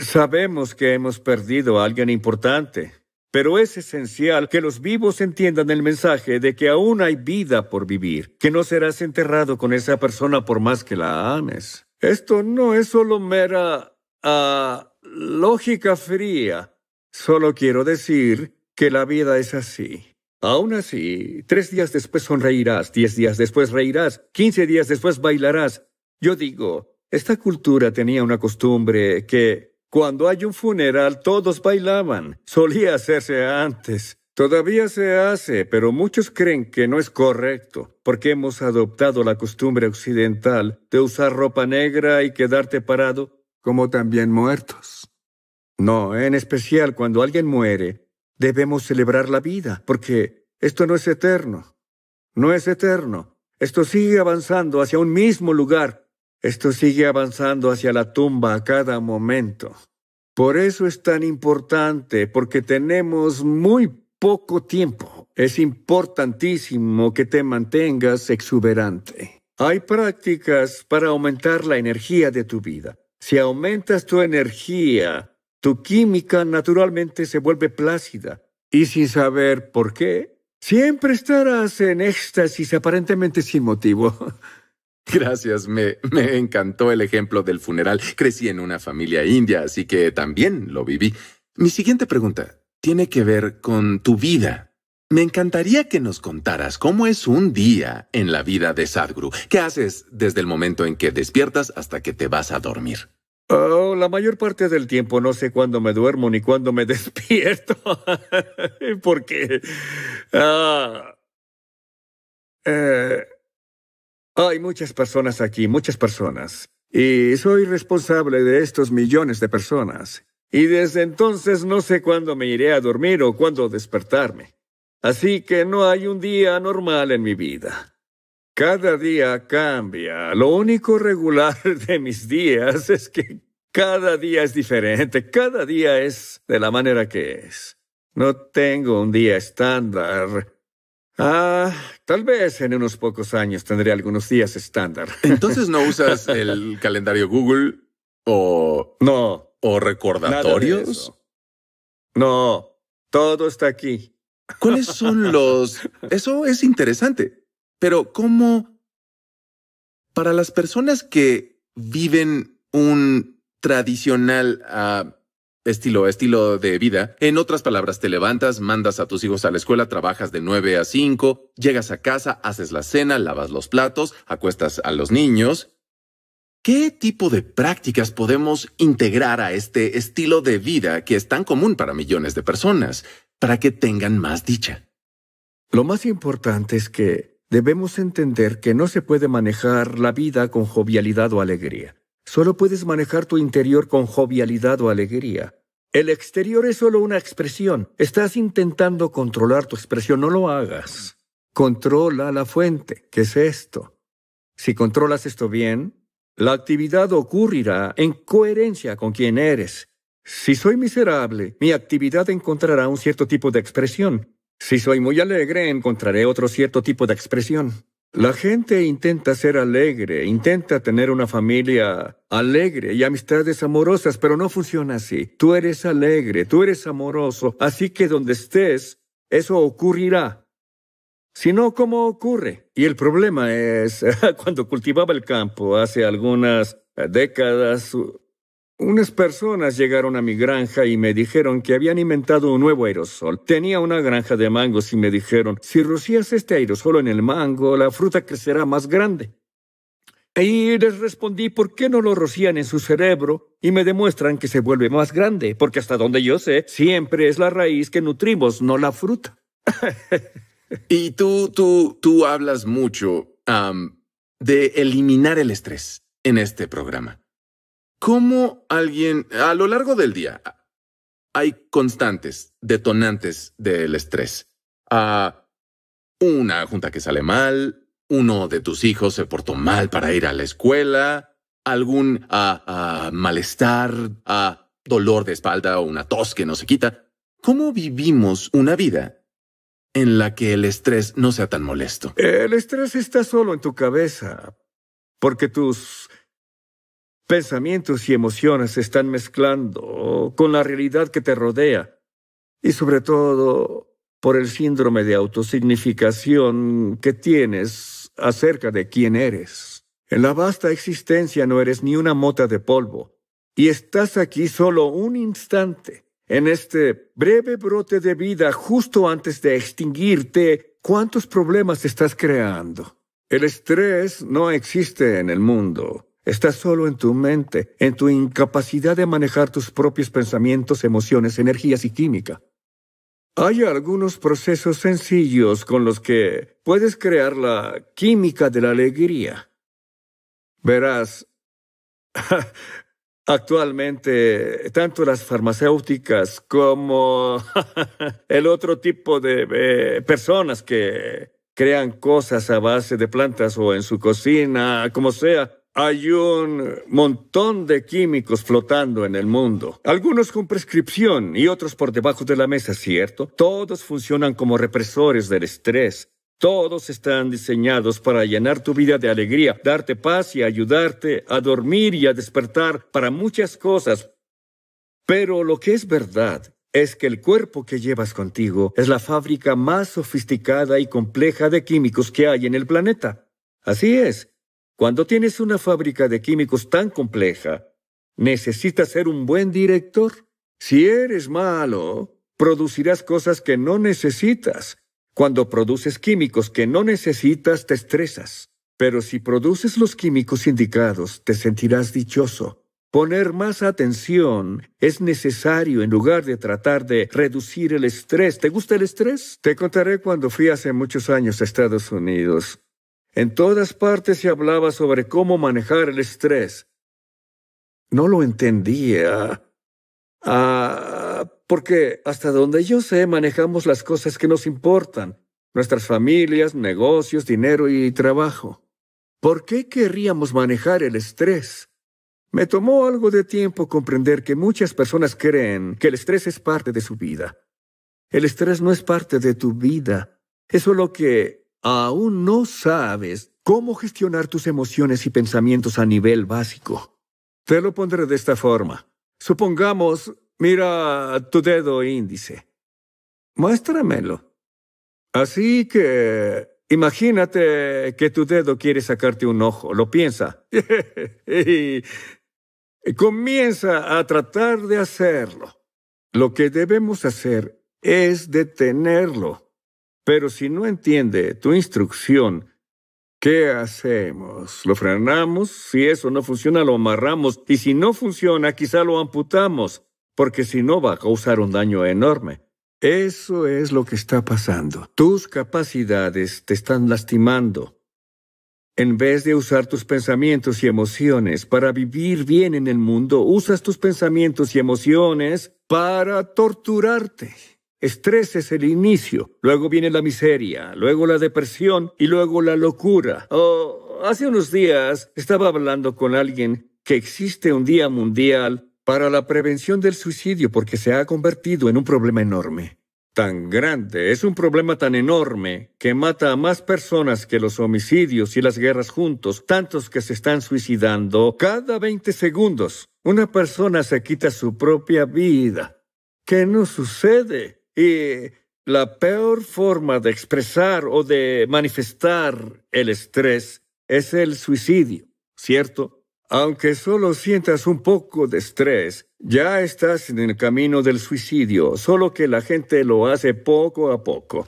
sabemos que hemos perdido a alguien importante. Pero es esencial que los vivos entiendan el mensaje de que aún hay vida por vivir, que no serás enterrado con esa persona por más que la ames. Esto no es solo mera ah, lógica fría. Solo quiero decir que la vida es así. Aún así, tres días después sonreirás, diez días después reirás, quince días después bailarás. Yo digo, esta cultura tenía una costumbre que cuando hay un funeral, todos bailaban. Solía hacerse antes. Todavía se hace, pero muchos creen que no es correcto, porque hemos adoptado la costumbre occidental de usar ropa negra y quedarte parado, como también muertos. No, en especial cuando alguien muere, debemos celebrar la vida, porque esto no es eterno. No es eterno. Esto sigue avanzando hacia un mismo lugar, esto sigue avanzando hacia la tumba a cada momento. Por eso es tan importante, porque tenemos muy poco tiempo. Es importantísimo que te mantengas exuberante. Hay prácticas para aumentar la energía de tu vida. Si aumentas tu energía, tu química naturalmente se vuelve plácida. Y sin saber por qué, siempre estarás en éxtasis aparentemente sin motivo. Gracias, me, encantó el ejemplo del funeral. Crecí en una familia india, así que también lo viví. Mi siguiente pregunta tiene que ver con tu vida. Me encantaría que nos contaras cómo es un día en la vida de Sadhguru. ¿Qué haces desde el momento en que despiertas hasta que te vas a dormir? Oh, la mayor parte del tiempo no sé cuándo me duermo ni cuándo me despierto. Porque... Ah, eh, hay muchas personas aquí, muchas personas. Y soy responsable de estos millones de personas. Y desde entonces no sé cuándo me iré a dormir o cuándo despertarme. Así que no hay un día normal en mi vida. Cada día cambia. Lo único regular de mis días es que cada día es diferente. Cada día es de la manera que es. No tengo un día estándar. Ah, Tal vez en unos pocos años tendré algunos días estándar. Entonces no usas el calendario Google o... No. ¿O recordatorios? No, todo está aquí. ¿Cuáles son los... Eso es interesante, pero ¿cómo... Para las personas que viven un tradicional... Ah, Estilo, estilo de vida. En otras palabras, te levantas, mandas a tus hijos a la escuela, trabajas de 9 a 5, llegas a casa, haces la cena, lavas los platos, acuestas a los niños. ¿Qué tipo de prácticas podemos integrar a este estilo de vida que es tan común para millones de personas para que tengan más dicha? Lo más importante es que debemos entender que no se puede manejar la vida con jovialidad o alegría. Solo puedes manejar tu interior con jovialidad o alegría. El exterior es solo una expresión. Estás intentando controlar tu expresión. No lo hagas. Controla la fuente, que es esto. Si controlas esto bien, la actividad ocurrirá en coherencia con quien eres. Si soy miserable, mi actividad encontrará un cierto tipo de expresión. Si soy muy alegre, encontraré otro cierto tipo de expresión. La gente intenta ser alegre, intenta tener una familia alegre y amistades amorosas, pero no funciona así. Tú eres alegre, tú eres amoroso, así que donde estés, eso ocurrirá. Si no, ¿cómo ocurre? Y el problema es, cuando cultivaba el campo hace algunas décadas, unas personas llegaron a mi granja y me dijeron que habían inventado un nuevo aerosol. Tenía una granja de mangos y me dijeron, si rocías este aerosol en el mango, la fruta crecerá más grande. Y les respondí por qué no lo rocían en su cerebro y me demuestran que se vuelve más grande, porque hasta donde yo sé, siempre es la raíz que nutrimos, no la fruta. y tú, tú, tú hablas mucho de eliminar el estrés en este programa. ¿Cómo alguien a lo largo del día hay constantes detonantes del estrés? A ah, una junta que sale mal, uno de tus hijos se portó mal para ir a la escuela, algún a ah, ah, malestar, dolor de espalda o una tos que no se quita. ¿Cómo vivimos una vida en la que el estrés no sea tan molesto? El estrés está solo en tu cabeza, porque tus Pensamientos y emociones se están mezclando con la realidad que te rodea y sobre todo por el síndrome de autosignificación que tienes acerca de quién eres. En la vasta existencia no eres ni una mota de polvo y estás aquí solo un instante, en este breve brote de vida justo antes de extinguirte, ¿cuántos problemas estás creando? El estrés no existe en el mundo. Está solo en tu mente, en tu incapacidad de manejar tus propios pensamientos, emociones, energías y química. Hay algunos procesos sencillos con los que puedes crear la química de la alegría. Verás, actualmente tanto las farmacéuticas como el otro tipo de eh, personas que crean cosas a base de plantas o en su cocina, como sea, hay un montón de químicos flotando en el mundo, algunos con prescripción y otros por debajo de la mesa, ¿cierto? Todos funcionan como represores del estrés. Todos están diseñados para llenar tu vida de alegría, darte paz y ayudarte a dormir y a despertar para muchas cosas. Pero lo que es verdad es que el cuerpo que llevas contigo es la fábrica más sofisticada y compleja de químicos que hay en el planeta. Así es, cuando tienes una fábrica de químicos tan compleja, necesitas ser un buen director. Si eres malo, producirás cosas que no necesitas. Cuando produces químicos que no necesitas, te estresas. Pero si produces los químicos indicados, te sentirás dichoso. Poner más atención es necesario en lugar de tratar de reducir el estrés. ¿Te gusta el estrés? Te contaré cuando fui hace muchos años a Estados Unidos. En todas partes se hablaba sobre cómo manejar el estrés. No lo entendía. Ah, porque hasta donde yo sé manejamos las cosas que nos importan, nuestras familias, negocios, dinero y trabajo. ¿Por qué querríamos manejar el estrés? Me tomó algo de tiempo comprender que muchas personas creen que el estrés es parte de su vida. El estrés no es parte de tu vida, es lo que Aún no sabes cómo gestionar tus emociones y pensamientos a nivel básico. Te lo pondré de esta forma. Supongamos, mira tu dedo índice. Muéstramelo. Así que imagínate que tu dedo quiere sacarte un ojo, lo piensa. y comienza a tratar de hacerlo. Lo que debemos hacer es detenerlo pero si no entiende tu instrucción, ¿qué hacemos? ¿Lo frenamos? Si eso no funciona, lo amarramos. Y si no funciona, quizá lo amputamos, porque si no va a causar un daño enorme. Eso es lo que está pasando. Tus capacidades te están lastimando. En vez de usar tus pensamientos y emociones para vivir bien en el mundo, usas tus pensamientos y emociones para torturarte. Estrés es el inicio, luego viene la miseria, luego la depresión y luego la locura. Oh, hace unos días estaba hablando con alguien que existe un día mundial para la prevención del suicidio porque se ha convertido en un problema enorme. Tan grande, es un problema tan enorme que mata a más personas que los homicidios y las guerras juntos, tantos que se están suicidando cada 20 segundos. Una persona se quita su propia vida. ¿Qué nos sucede? Y la peor forma de expresar o de manifestar el estrés es el suicidio, ¿cierto? Aunque solo sientas un poco de estrés, ya estás en el camino del suicidio, solo que la gente lo hace poco a poco.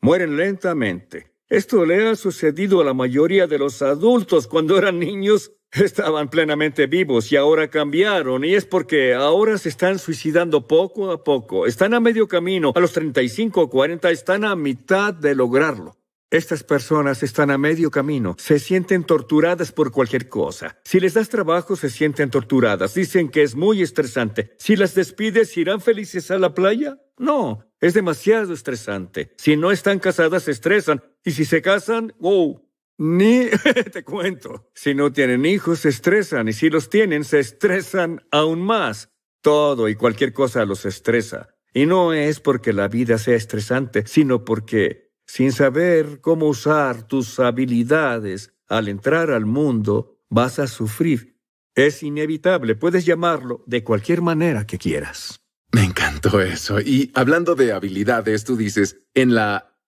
Mueren lentamente. Esto le ha sucedido a la mayoría de los adultos cuando eran niños Estaban plenamente vivos y ahora cambiaron, y es porque ahora se están suicidando poco a poco. Están a medio camino, a los 35 o 40 están a mitad de lograrlo. Estas personas están a medio camino, se sienten torturadas por cualquier cosa. Si les das trabajo, se sienten torturadas, dicen que es muy estresante. Si las despides, ¿irán felices a la playa? No, es demasiado estresante. Si no están casadas, se estresan, y si se casan, ¡wow! Ni te cuento. Si no tienen hijos, se estresan y si los tienen, se estresan aún más. Todo y cualquier cosa los estresa. Y no es porque la vida sea estresante, sino porque, sin saber cómo usar tus habilidades al entrar al mundo, vas a sufrir. Es inevitable, puedes llamarlo de cualquier manera que quieras. Me encantó eso. Y hablando de habilidades, tú dices, en la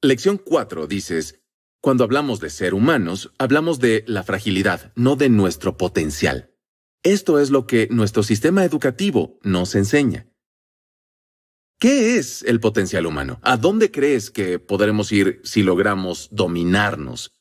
lección 4 dices, cuando hablamos de ser humanos, hablamos de la fragilidad, no de nuestro potencial. Esto es lo que nuestro sistema educativo nos enseña. ¿Qué es el potencial humano? ¿A dónde crees que podremos ir si logramos dominarnos?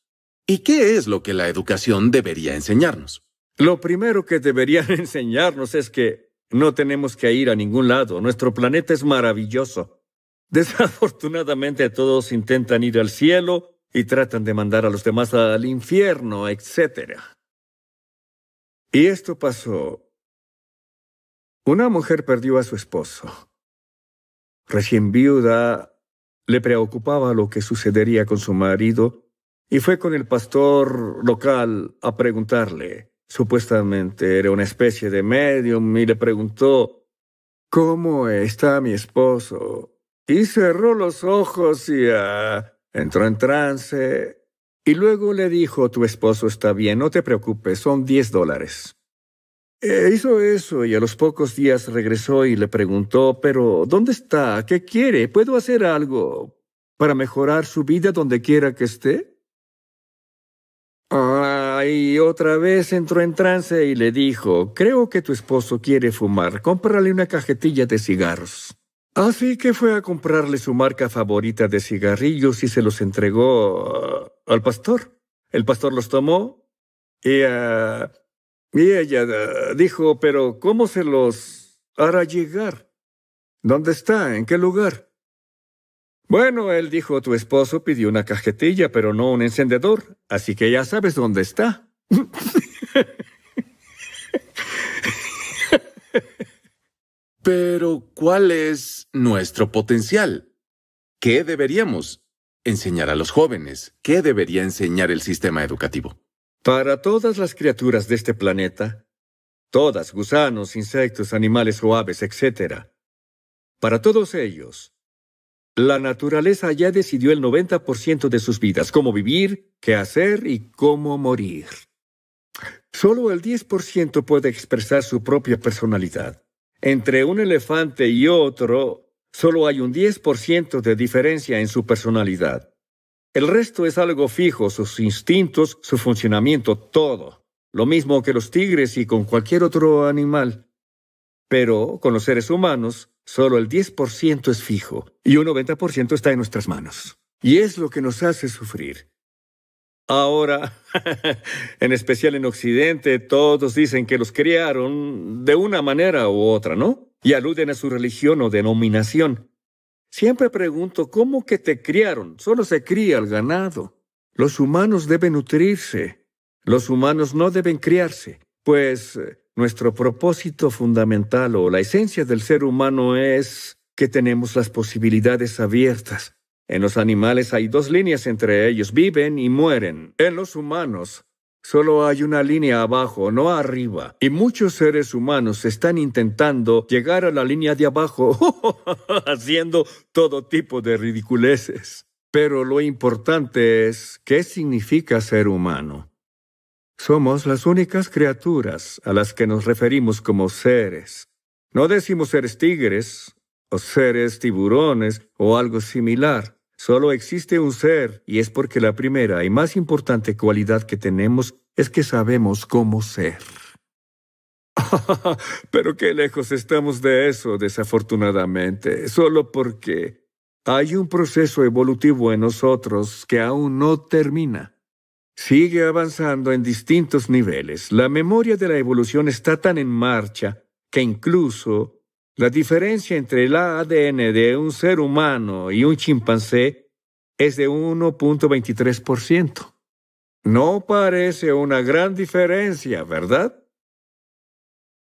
¿Y qué es lo que la educación debería enseñarnos? Lo primero que deberían enseñarnos es que no tenemos que ir a ningún lado. Nuestro planeta es maravilloso. Desafortunadamente todos intentan ir al cielo y tratan de mandar a los demás al infierno, etc. Y esto pasó. Una mujer perdió a su esposo. Recién viuda, le preocupaba lo que sucedería con su marido y fue con el pastor local a preguntarle. Supuestamente era una especie de médium, y le preguntó, ¿Cómo está mi esposo? Y cerró los ojos y... Ah, Entró en trance y luego le dijo, tu esposo está bien, no te preocupes, son 10 dólares. E hizo eso y a los pocos días regresó y le preguntó, pero ¿dónde está? ¿Qué quiere? ¿Puedo hacer algo para mejorar su vida donde quiera que esté? Ah, y otra vez entró en trance y le dijo, creo que tu esposo quiere fumar, cómprale una cajetilla de cigarros. Así que fue a comprarle su marca favorita de cigarrillos y se los entregó al pastor. El pastor los tomó y, ah, ella ah, dijo, pero ¿cómo se los hará llegar? ¿Dónde está? ¿En qué lugar? Bueno, él dijo, tu esposo pidió una cajetilla, pero no un encendedor, así que ya sabes dónde está. Pero, ¿cuál es nuestro potencial? ¿Qué deberíamos enseñar a los jóvenes? ¿Qué debería enseñar el sistema educativo? Para todas las criaturas de este planeta, todas, gusanos, insectos, animales o aves, etc., para todos ellos, la naturaleza ya decidió el 90% de sus vidas, cómo vivir, qué hacer y cómo morir. Solo el 10% puede expresar su propia personalidad. Entre un elefante y otro, solo hay un 10% de diferencia en su personalidad. El resto es algo fijo, sus instintos, su funcionamiento, todo. Lo mismo que los tigres y con cualquier otro animal. Pero con los seres humanos, solo el 10% es fijo y un 90% está en nuestras manos. Y es lo que nos hace sufrir. Ahora, en especial en Occidente, todos dicen que los criaron de una manera u otra, ¿no? Y aluden a su religión o denominación. Siempre pregunto, ¿cómo que te criaron? Solo se cría el ganado. Los humanos deben nutrirse. Los humanos no deben criarse, pues eh, nuestro propósito fundamental o la esencia del ser humano es que tenemos las posibilidades abiertas, en los animales hay dos líneas entre ellos, viven y mueren. En los humanos solo hay una línea abajo, no arriba. Y muchos seres humanos están intentando llegar a la línea de abajo, haciendo todo tipo de ridiculeces. Pero lo importante es, ¿qué significa ser humano? Somos las únicas criaturas a las que nos referimos como seres. No decimos seres tigres, o seres tiburones, o algo similar. Solo existe un ser, y es porque la primera y más importante cualidad que tenemos es que sabemos cómo ser. Pero qué lejos estamos de eso, desafortunadamente, solo porque hay un proceso evolutivo en nosotros que aún no termina. Sigue avanzando en distintos niveles. La memoria de la evolución está tan en marcha que incluso la diferencia entre el ADN de un ser humano y un chimpancé es de 1.23%. No parece una gran diferencia, ¿verdad?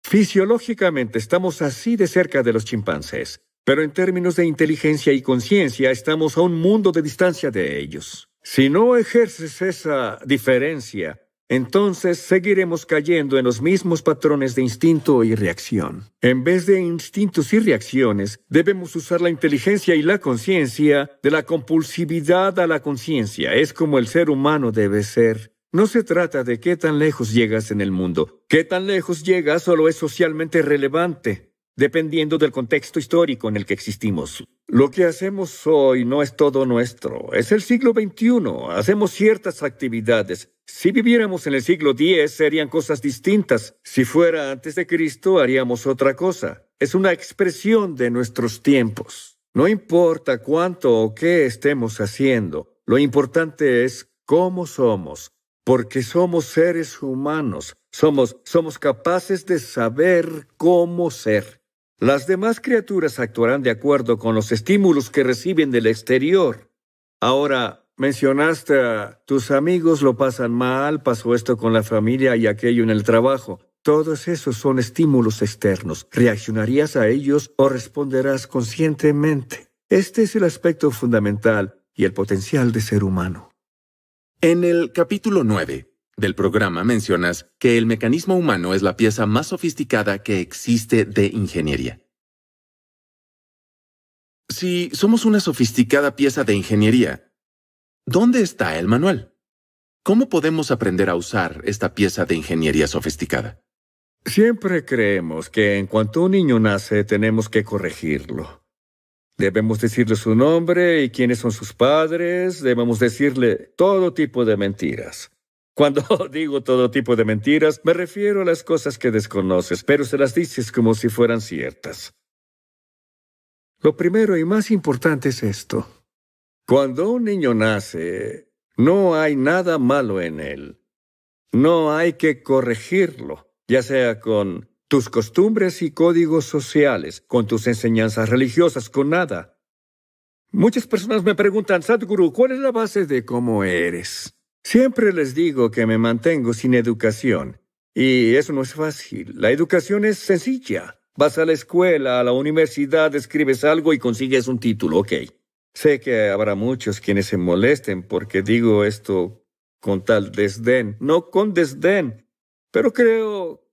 Fisiológicamente estamos así de cerca de los chimpancés, pero en términos de inteligencia y conciencia estamos a un mundo de distancia de ellos. Si no ejerces esa diferencia, entonces seguiremos cayendo en los mismos patrones de instinto y reacción. En vez de instintos y reacciones, debemos usar la inteligencia y la conciencia de la compulsividad a la conciencia. Es como el ser humano debe ser. No se trata de qué tan lejos llegas en el mundo. Qué tan lejos llegas solo es socialmente relevante dependiendo del contexto histórico en el que existimos. Lo que hacemos hoy no es todo nuestro, es el siglo XXI, hacemos ciertas actividades. Si viviéramos en el siglo X serían cosas distintas, si fuera antes de Cristo haríamos otra cosa. Es una expresión de nuestros tiempos. No importa cuánto o qué estemos haciendo, lo importante es cómo somos, porque somos seres humanos, somos, somos capaces de saber cómo ser. Las demás criaturas actuarán de acuerdo con los estímulos que reciben del exterior. Ahora, mencionaste a tus amigos lo pasan mal, pasó esto con la familia y aquello en el trabajo. Todos esos son estímulos externos. ¿Reaccionarías a ellos o responderás conscientemente? Este es el aspecto fundamental y el potencial de ser humano. En el capítulo 9, del programa mencionas que el mecanismo humano es la pieza más sofisticada que existe de ingeniería. Si somos una sofisticada pieza de ingeniería, ¿dónde está el manual? ¿Cómo podemos aprender a usar esta pieza de ingeniería sofisticada? Siempre creemos que en cuanto un niño nace tenemos que corregirlo. Debemos decirle su nombre y quiénes son sus padres, debemos decirle todo tipo de mentiras. Cuando digo todo tipo de mentiras, me refiero a las cosas que desconoces, pero se las dices como si fueran ciertas. Lo primero y más importante es esto. Cuando un niño nace, no hay nada malo en él. No hay que corregirlo, ya sea con tus costumbres y códigos sociales, con tus enseñanzas religiosas, con nada. Muchas personas me preguntan, Sadhguru, ¿cuál es la base de cómo eres? Siempre les digo que me mantengo sin educación. Y eso no es fácil. La educación es sencilla. Vas a la escuela, a la universidad, escribes algo y consigues un título, ok. Sé que habrá muchos quienes se molesten porque digo esto con tal desdén, no con desdén, pero creo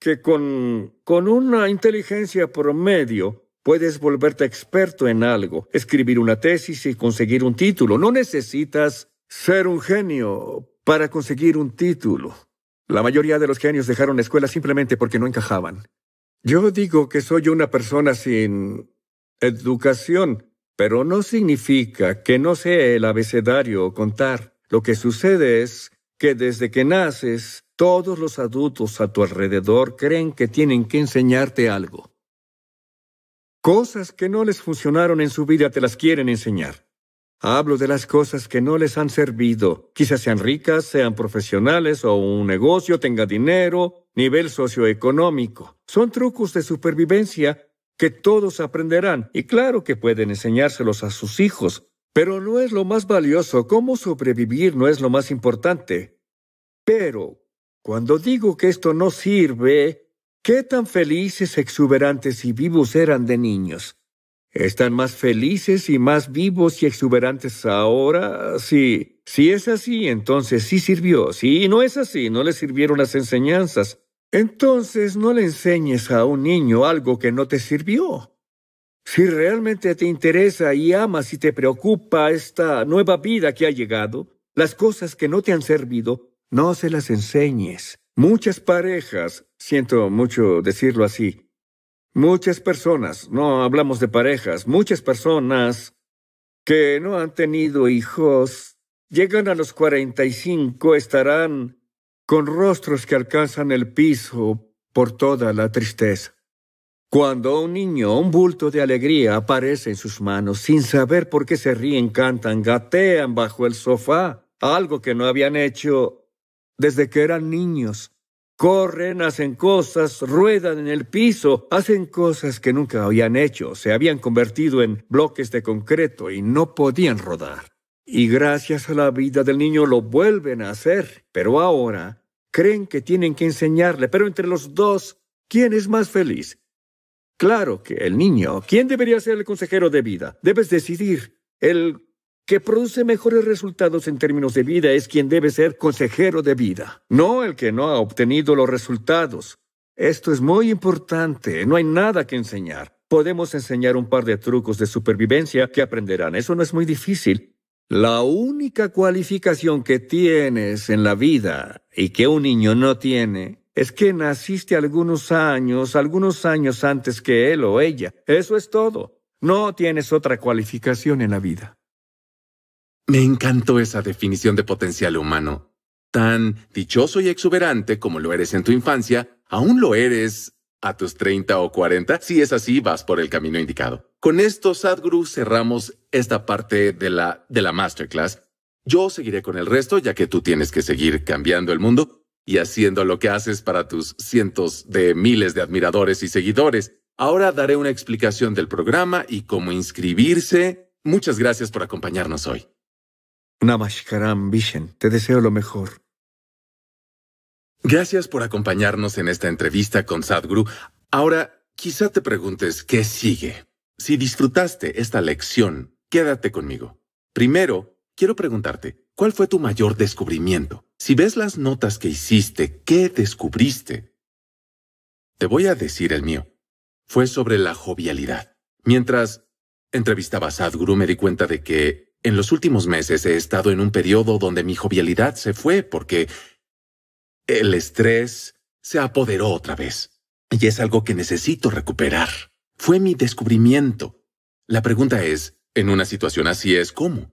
que con, con una inteligencia promedio puedes volverte experto en algo, escribir una tesis y conseguir un título. No necesitas ser un genio para conseguir un título. La mayoría de los genios dejaron la escuela simplemente porque no encajaban. Yo digo que soy una persona sin educación, pero no significa que no sea el abecedario o contar. Lo que sucede es que desde que naces, todos los adultos a tu alrededor creen que tienen que enseñarte algo. Cosas que no les funcionaron en su vida te las quieren enseñar. Hablo de las cosas que no les han servido. Quizás sean ricas, sean profesionales o un negocio, tenga dinero, nivel socioeconómico. Son trucos de supervivencia que todos aprenderán y claro que pueden enseñárselos a sus hijos. Pero no es lo más valioso, cómo sobrevivir no es lo más importante. Pero, cuando digo que esto no sirve, ¿qué tan felices, exuberantes y vivos eran de niños? Están más felices y más vivos y exuberantes ahora. Sí, si es así, entonces sí sirvió. Si no es así, no le sirvieron las enseñanzas. Entonces no le enseñes a un niño algo que no te sirvió. Si realmente te interesa y amas y te preocupa esta nueva vida que ha llegado, las cosas que no te han servido, no se las enseñes. Muchas parejas, siento mucho decirlo así, Muchas personas, no hablamos de parejas, muchas personas que no han tenido hijos, llegan a los 45, estarán con rostros que alcanzan el piso por toda la tristeza. Cuando un niño, un bulto de alegría, aparece en sus manos, sin saber por qué se ríen, cantan, gatean bajo el sofá, algo que no habían hecho desde que eran niños. Corren, hacen cosas, ruedan en el piso, hacen cosas que nunca habían hecho, se habían convertido en bloques de concreto y no podían rodar. Y gracias a la vida del niño lo vuelven a hacer, pero ahora creen que tienen que enseñarle, pero entre los dos, ¿quién es más feliz? Claro que el niño. ¿Quién debería ser el consejero de vida? Debes decidir. El que produce mejores resultados en términos de vida es quien debe ser consejero de vida, no el que no ha obtenido los resultados. Esto es muy importante, no hay nada que enseñar. Podemos enseñar un par de trucos de supervivencia que aprenderán, eso no es muy difícil. La única cualificación que tienes en la vida y que un niño no tiene es que naciste algunos años, algunos años antes que él o ella. Eso es todo. No tienes otra cualificación en la vida. Me encantó esa definición de potencial humano. Tan dichoso y exuberante como lo eres en tu infancia, aún lo eres a tus 30 o 40. Si es así, vas por el camino indicado. Con esto, Sadhguru, cerramos esta parte de la, de la masterclass. Yo seguiré con el resto, ya que tú tienes que seguir cambiando el mundo y haciendo lo que haces para tus cientos de miles de admiradores y seguidores. Ahora daré una explicación del programa y cómo inscribirse. Muchas gracias por acompañarnos hoy. Namaskaram Vishen, te deseo lo mejor. Gracias por acompañarnos en esta entrevista con Sadhguru. Ahora, quizá te preguntes qué sigue. Si disfrutaste esta lección, quédate conmigo. Primero, quiero preguntarte, ¿cuál fue tu mayor descubrimiento? Si ves las notas que hiciste, ¿qué descubriste? Te voy a decir el mío. Fue sobre la jovialidad. Mientras entrevistaba a Sadhguru me di cuenta de que en los últimos meses he estado en un periodo donde mi jovialidad se fue porque el estrés se apoderó otra vez. Y es algo que necesito recuperar. Fue mi descubrimiento. La pregunta es, en una situación así es cómo.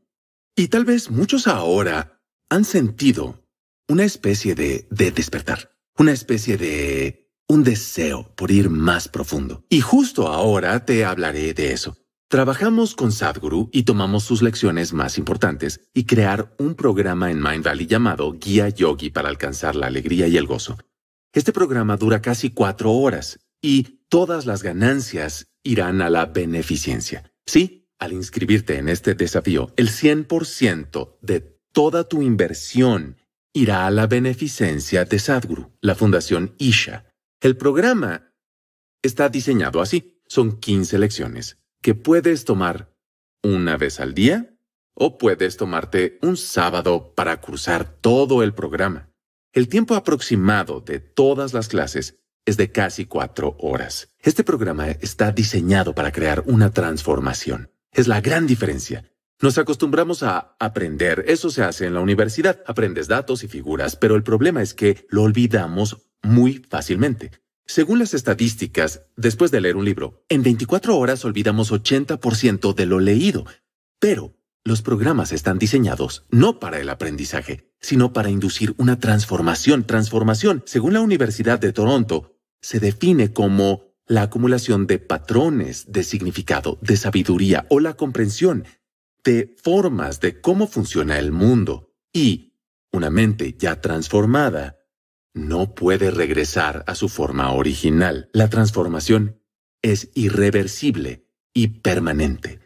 Y tal vez muchos ahora han sentido una especie de, de despertar, una especie de un deseo por ir más profundo. Y justo ahora te hablaré de eso. Trabajamos con Sadhguru y tomamos sus lecciones más importantes y crear un programa en Mindvalley Valley llamado Guía Yogi para alcanzar la alegría y el gozo. Este programa dura casi cuatro horas y todas las ganancias irán a la beneficencia. Sí, al inscribirte en este desafío, el 100% de toda tu inversión irá a la beneficencia de Sadhguru, la Fundación Isha. El programa está diseñado así. Son 15 lecciones que puedes tomar una vez al día o puedes tomarte un sábado para cursar todo el programa. El tiempo aproximado de todas las clases es de casi cuatro horas. Este programa está diseñado para crear una transformación. Es la gran diferencia. Nos acostumbramos a aprender, eso se hace en la universidad, aprendes datos y figuras, pero el problema es que lo olvidamos muy fácilmente. Según las estadísticas, después de leer un libro, en 24 horas olvidamos 80% de lo leído. Pero los programas están diseñados no para el aprendizaje, sino para inducir una transformación. Transformación, según la Universidad de Toronto, se define como la acumulación de patrones de significado, de sabiduría o la comprensión de formas de cómo funciona el mundo. Y una mente ya transformada no puede regresar a su forma original. La transformación es irreversible y permanente.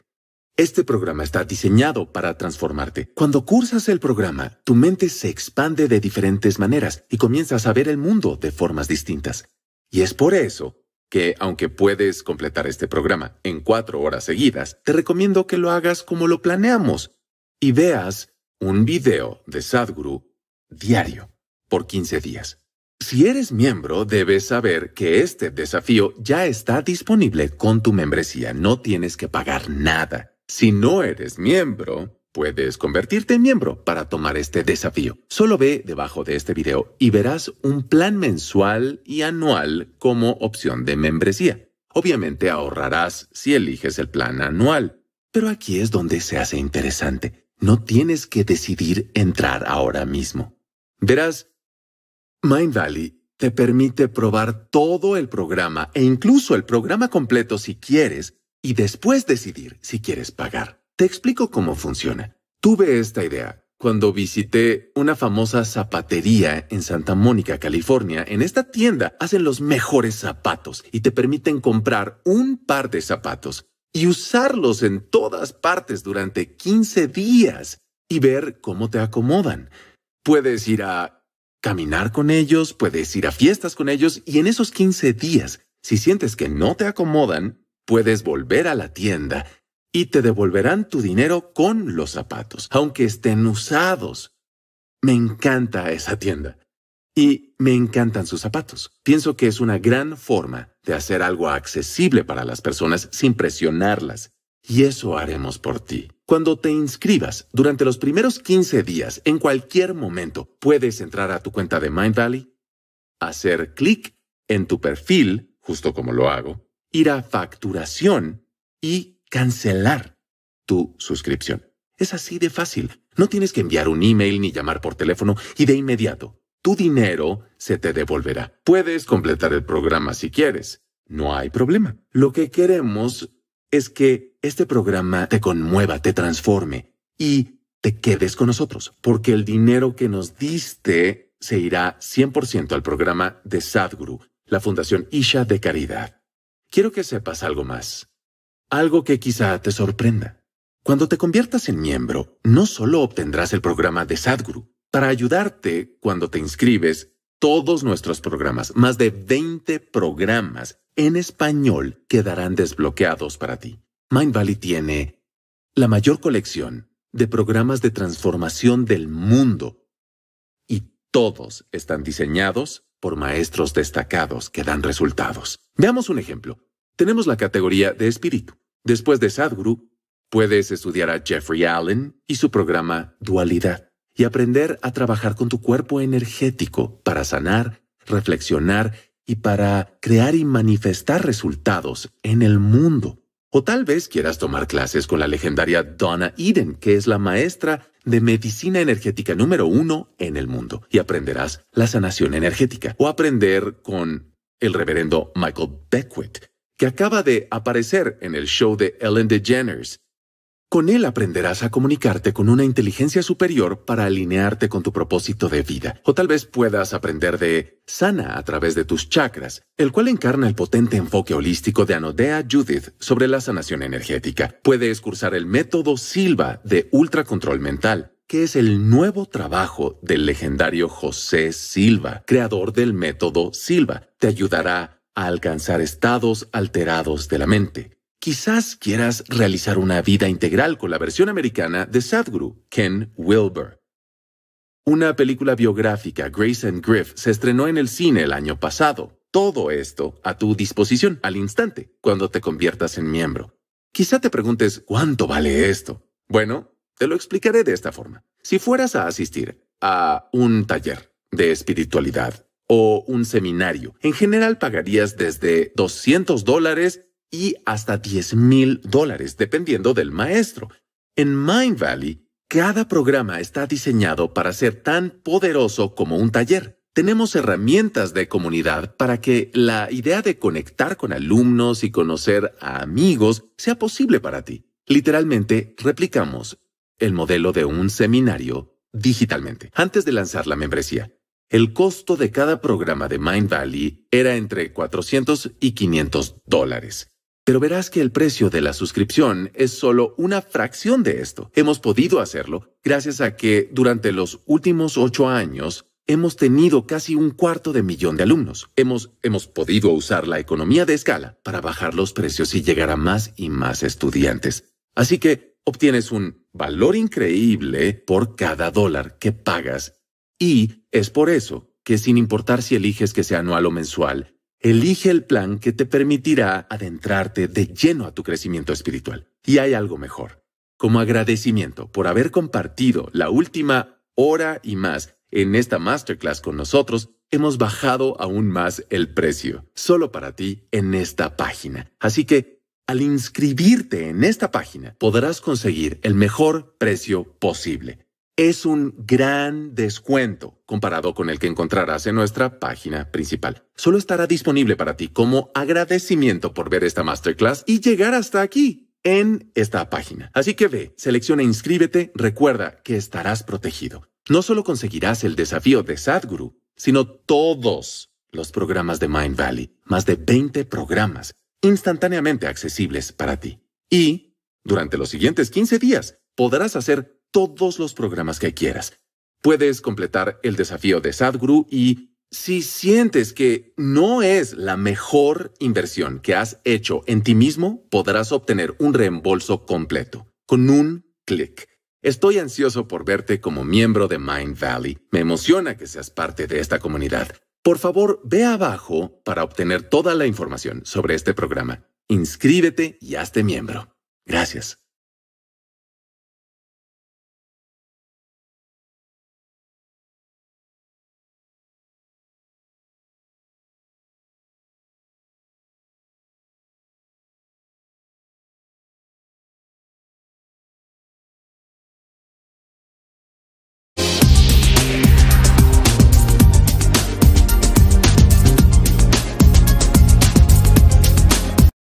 Este programa está diseñado para transformarte. Cuando cursas el programa, tu mente se expande de diferentes maneras y comienzas a ver el mundo de formas distintas. Y es por eso que, aunque puedes completar este programa en cuatro horas seguidas, te recomiendo que lo hagas como lo planeamos y veas un video de Sadhguru diario por 15 días. Si eres miembro, debes saber que este desafío ya está disponible con tu membresía. No tienes que pagar nada. Si no eres miembro, puedes convertirte en miembro para tomar este desafío. Solo ve debajo de este video y verás un plan mensual y anual como opción de membresía. Obviamente ahorrarás si eliges el plan anual. Pero aquí es donde se hace interesante. No tienes que decidir entrar ahora mismo. Verás Mind Valley te permite probar todo el programa e incluso el programa completo si quieres y después decidir si quieres pagar. Te explico cómo funciona. Tuve esta idea cuando visité una famosa zapatería en Santa Mónica, California. En esta tienda hacen los mejores zapatos y te permiten comprar un par de zapatos y usarlos en todas partes durante 15 días y ver cómo te acomodan. Puedes ir a caminar con ellos, puedes ir a fiestas con ellos y en esos 15 días, si sientes que no te acomodan, puedes volver a la tienda y te devolverán tu dinero con los zapatos, aunque estén usados. Me encanta esa tienda. Y me encantan sus zapatos. Pienso que es una gran forma de hacer algo accesible para las personas sin presionarlas. Y eso haremos por ti. Cuando te inscribas durante los primeros 15 días, en cualquier momento, puedes entrar a tu cuenta de Mindvalley, hacer clic en tu perfil, justo como lo hago, ir a facturación y cancelar tu suscripción. Es así de fácil. No tienes que enviar un email ni llamar por teléfono y de inmediato tu dinero se te devolverá. Puedes completar el programa si quieres. No hay problema. Lo que queremos es que este programa te conmueva, te transforme y te quedes con nosotros, porque el dinero que nos diste se irá 100% al programa de Sadhguru, la Fundación Isha de Caridad. Quiero que sepas algo más, algo que quizá te sorprenda. Cuando te conviertas en miembro, no solo obtendrás el programa de Sadhguru para ayudarte cuando te inscribes todos nuestros programas, más de 20 programas en español quedarán desbloqueados para ti. Mindvalley tiene la mayor colección de programas de transformación del mundo y todos están diseñados por maestros destacados que dan resultados. Veamos un ejemplo. Tenemos la categoría de espíritu. Después de Sadhguru, puedes estudiar a Jeffrey Allen y su programa Dualidad y aprender a trabajar con tu cuerpo energético para sanar, reflexionar y para crear y manifestar resultados en el mundo. O tal vez quieras tomar clases con la legendaria Donna Eden, que es la maestra de medicina energética número uno en el mundo, y aprenderás la sanación energética. O aprender con el reverendo Michael Beckwith, que acaba de aparecer en el show de Ellen DeGeneres con él aprenderás a comunicarte con una inteligencia superior para alinearte con tu propósito de vida. O tal vez puedas aprender de Sana a través de tus chakras, el cual encarna el potente enfoque holístico de Anodea Judith sobre la sanación energética. Puedes cursar el método Silva de ultracontrol mental que es el nuevo trabajo del legendario José Silva, creador del método Silva. Te ayudará a alcanzar estados alterados de la mente Quizás quieras realizar una vida integral con la versión americana de Sadhguru, Ken Wilber. Una película biográfica, Grace and Griff, se estrenó en el cine el año pasado. Todo esto a tu disposición al instante cuando te conviertas en miembro. Quizá te preguntes, ¿cuánto vale esto? Bueno, te lo explicaré de esta forma. Si fueras a asistir a un taller de espiritualidad o un seminario, en general pagarías desde 200 dólares y hasta 10 mil dólares, dependiendo del maestro. En Mind Valley, cada programa está diseñado para ser tan poderoso como un taller. Tenemos herramientas de comunidad para que la idea de conectar con alumnos y conocer a amigos sea posible para ti. Literalmente, replicamos el modelo de un seminario digitalmente antes de lanzar la membresía. El costo de cada programa de Mind Valley era entre 400 y 500 dólares. Pero verás que el precio de la suscripción es solo una fracción de esto. Hemos podido hacerlo gracias a que durante los últimos ocho años hemos tenido casi un cuarto de millón de alumnos. Hemos, hemos podido usar la economía de escala para bajar los precios y llegar a más y más estudiantes. Así que obtienes un valor increíble por cada dólar que pagas. Y es por eso que sin importar si eliges que sea anual o mensual, Elige el plan que te permitirá adentrarte de lleno a tu crecimiento espiritual. Y hay algo mejor. Como agradecimiento por haber compartido la última hora y más en esta masterclass con nosotros, hemos bajado aún más el precio, solo para ti en esta página. Así que, al inscribirte en esta página, podrás conseguir el mejor precio posible. Es un gran descuento comparado con el que encontrarás en nuestra página principal. Solo estará disponible para ti como agradecimiento por ver esta masterclass y llegar hasta aquí en esta página. Así que ve, selecciona e inscríbete, recuerda que estarás protegido. No solo conseguirás el desafío de Sadhguru, sino todos los programas de Mind Valley, más de 20 programas instantáneamente accesibles para ti. Y, durante los siguientes 15 días, podrás hacer todos los programas que quieras. Puedes completar el desafío de Sadhguru y si sientes que no es la mejor inversión que has hecho en ti mismo, podrás obtener un reembolso completo con un clic. Estoy ansioso por verte como miembro de Mind Valley. Me emociona que seas parte de esta comunidad. Por favor, ve abajo para obtener toda la información sobre este programa. Inscríbete y hazte miembro. Gracias.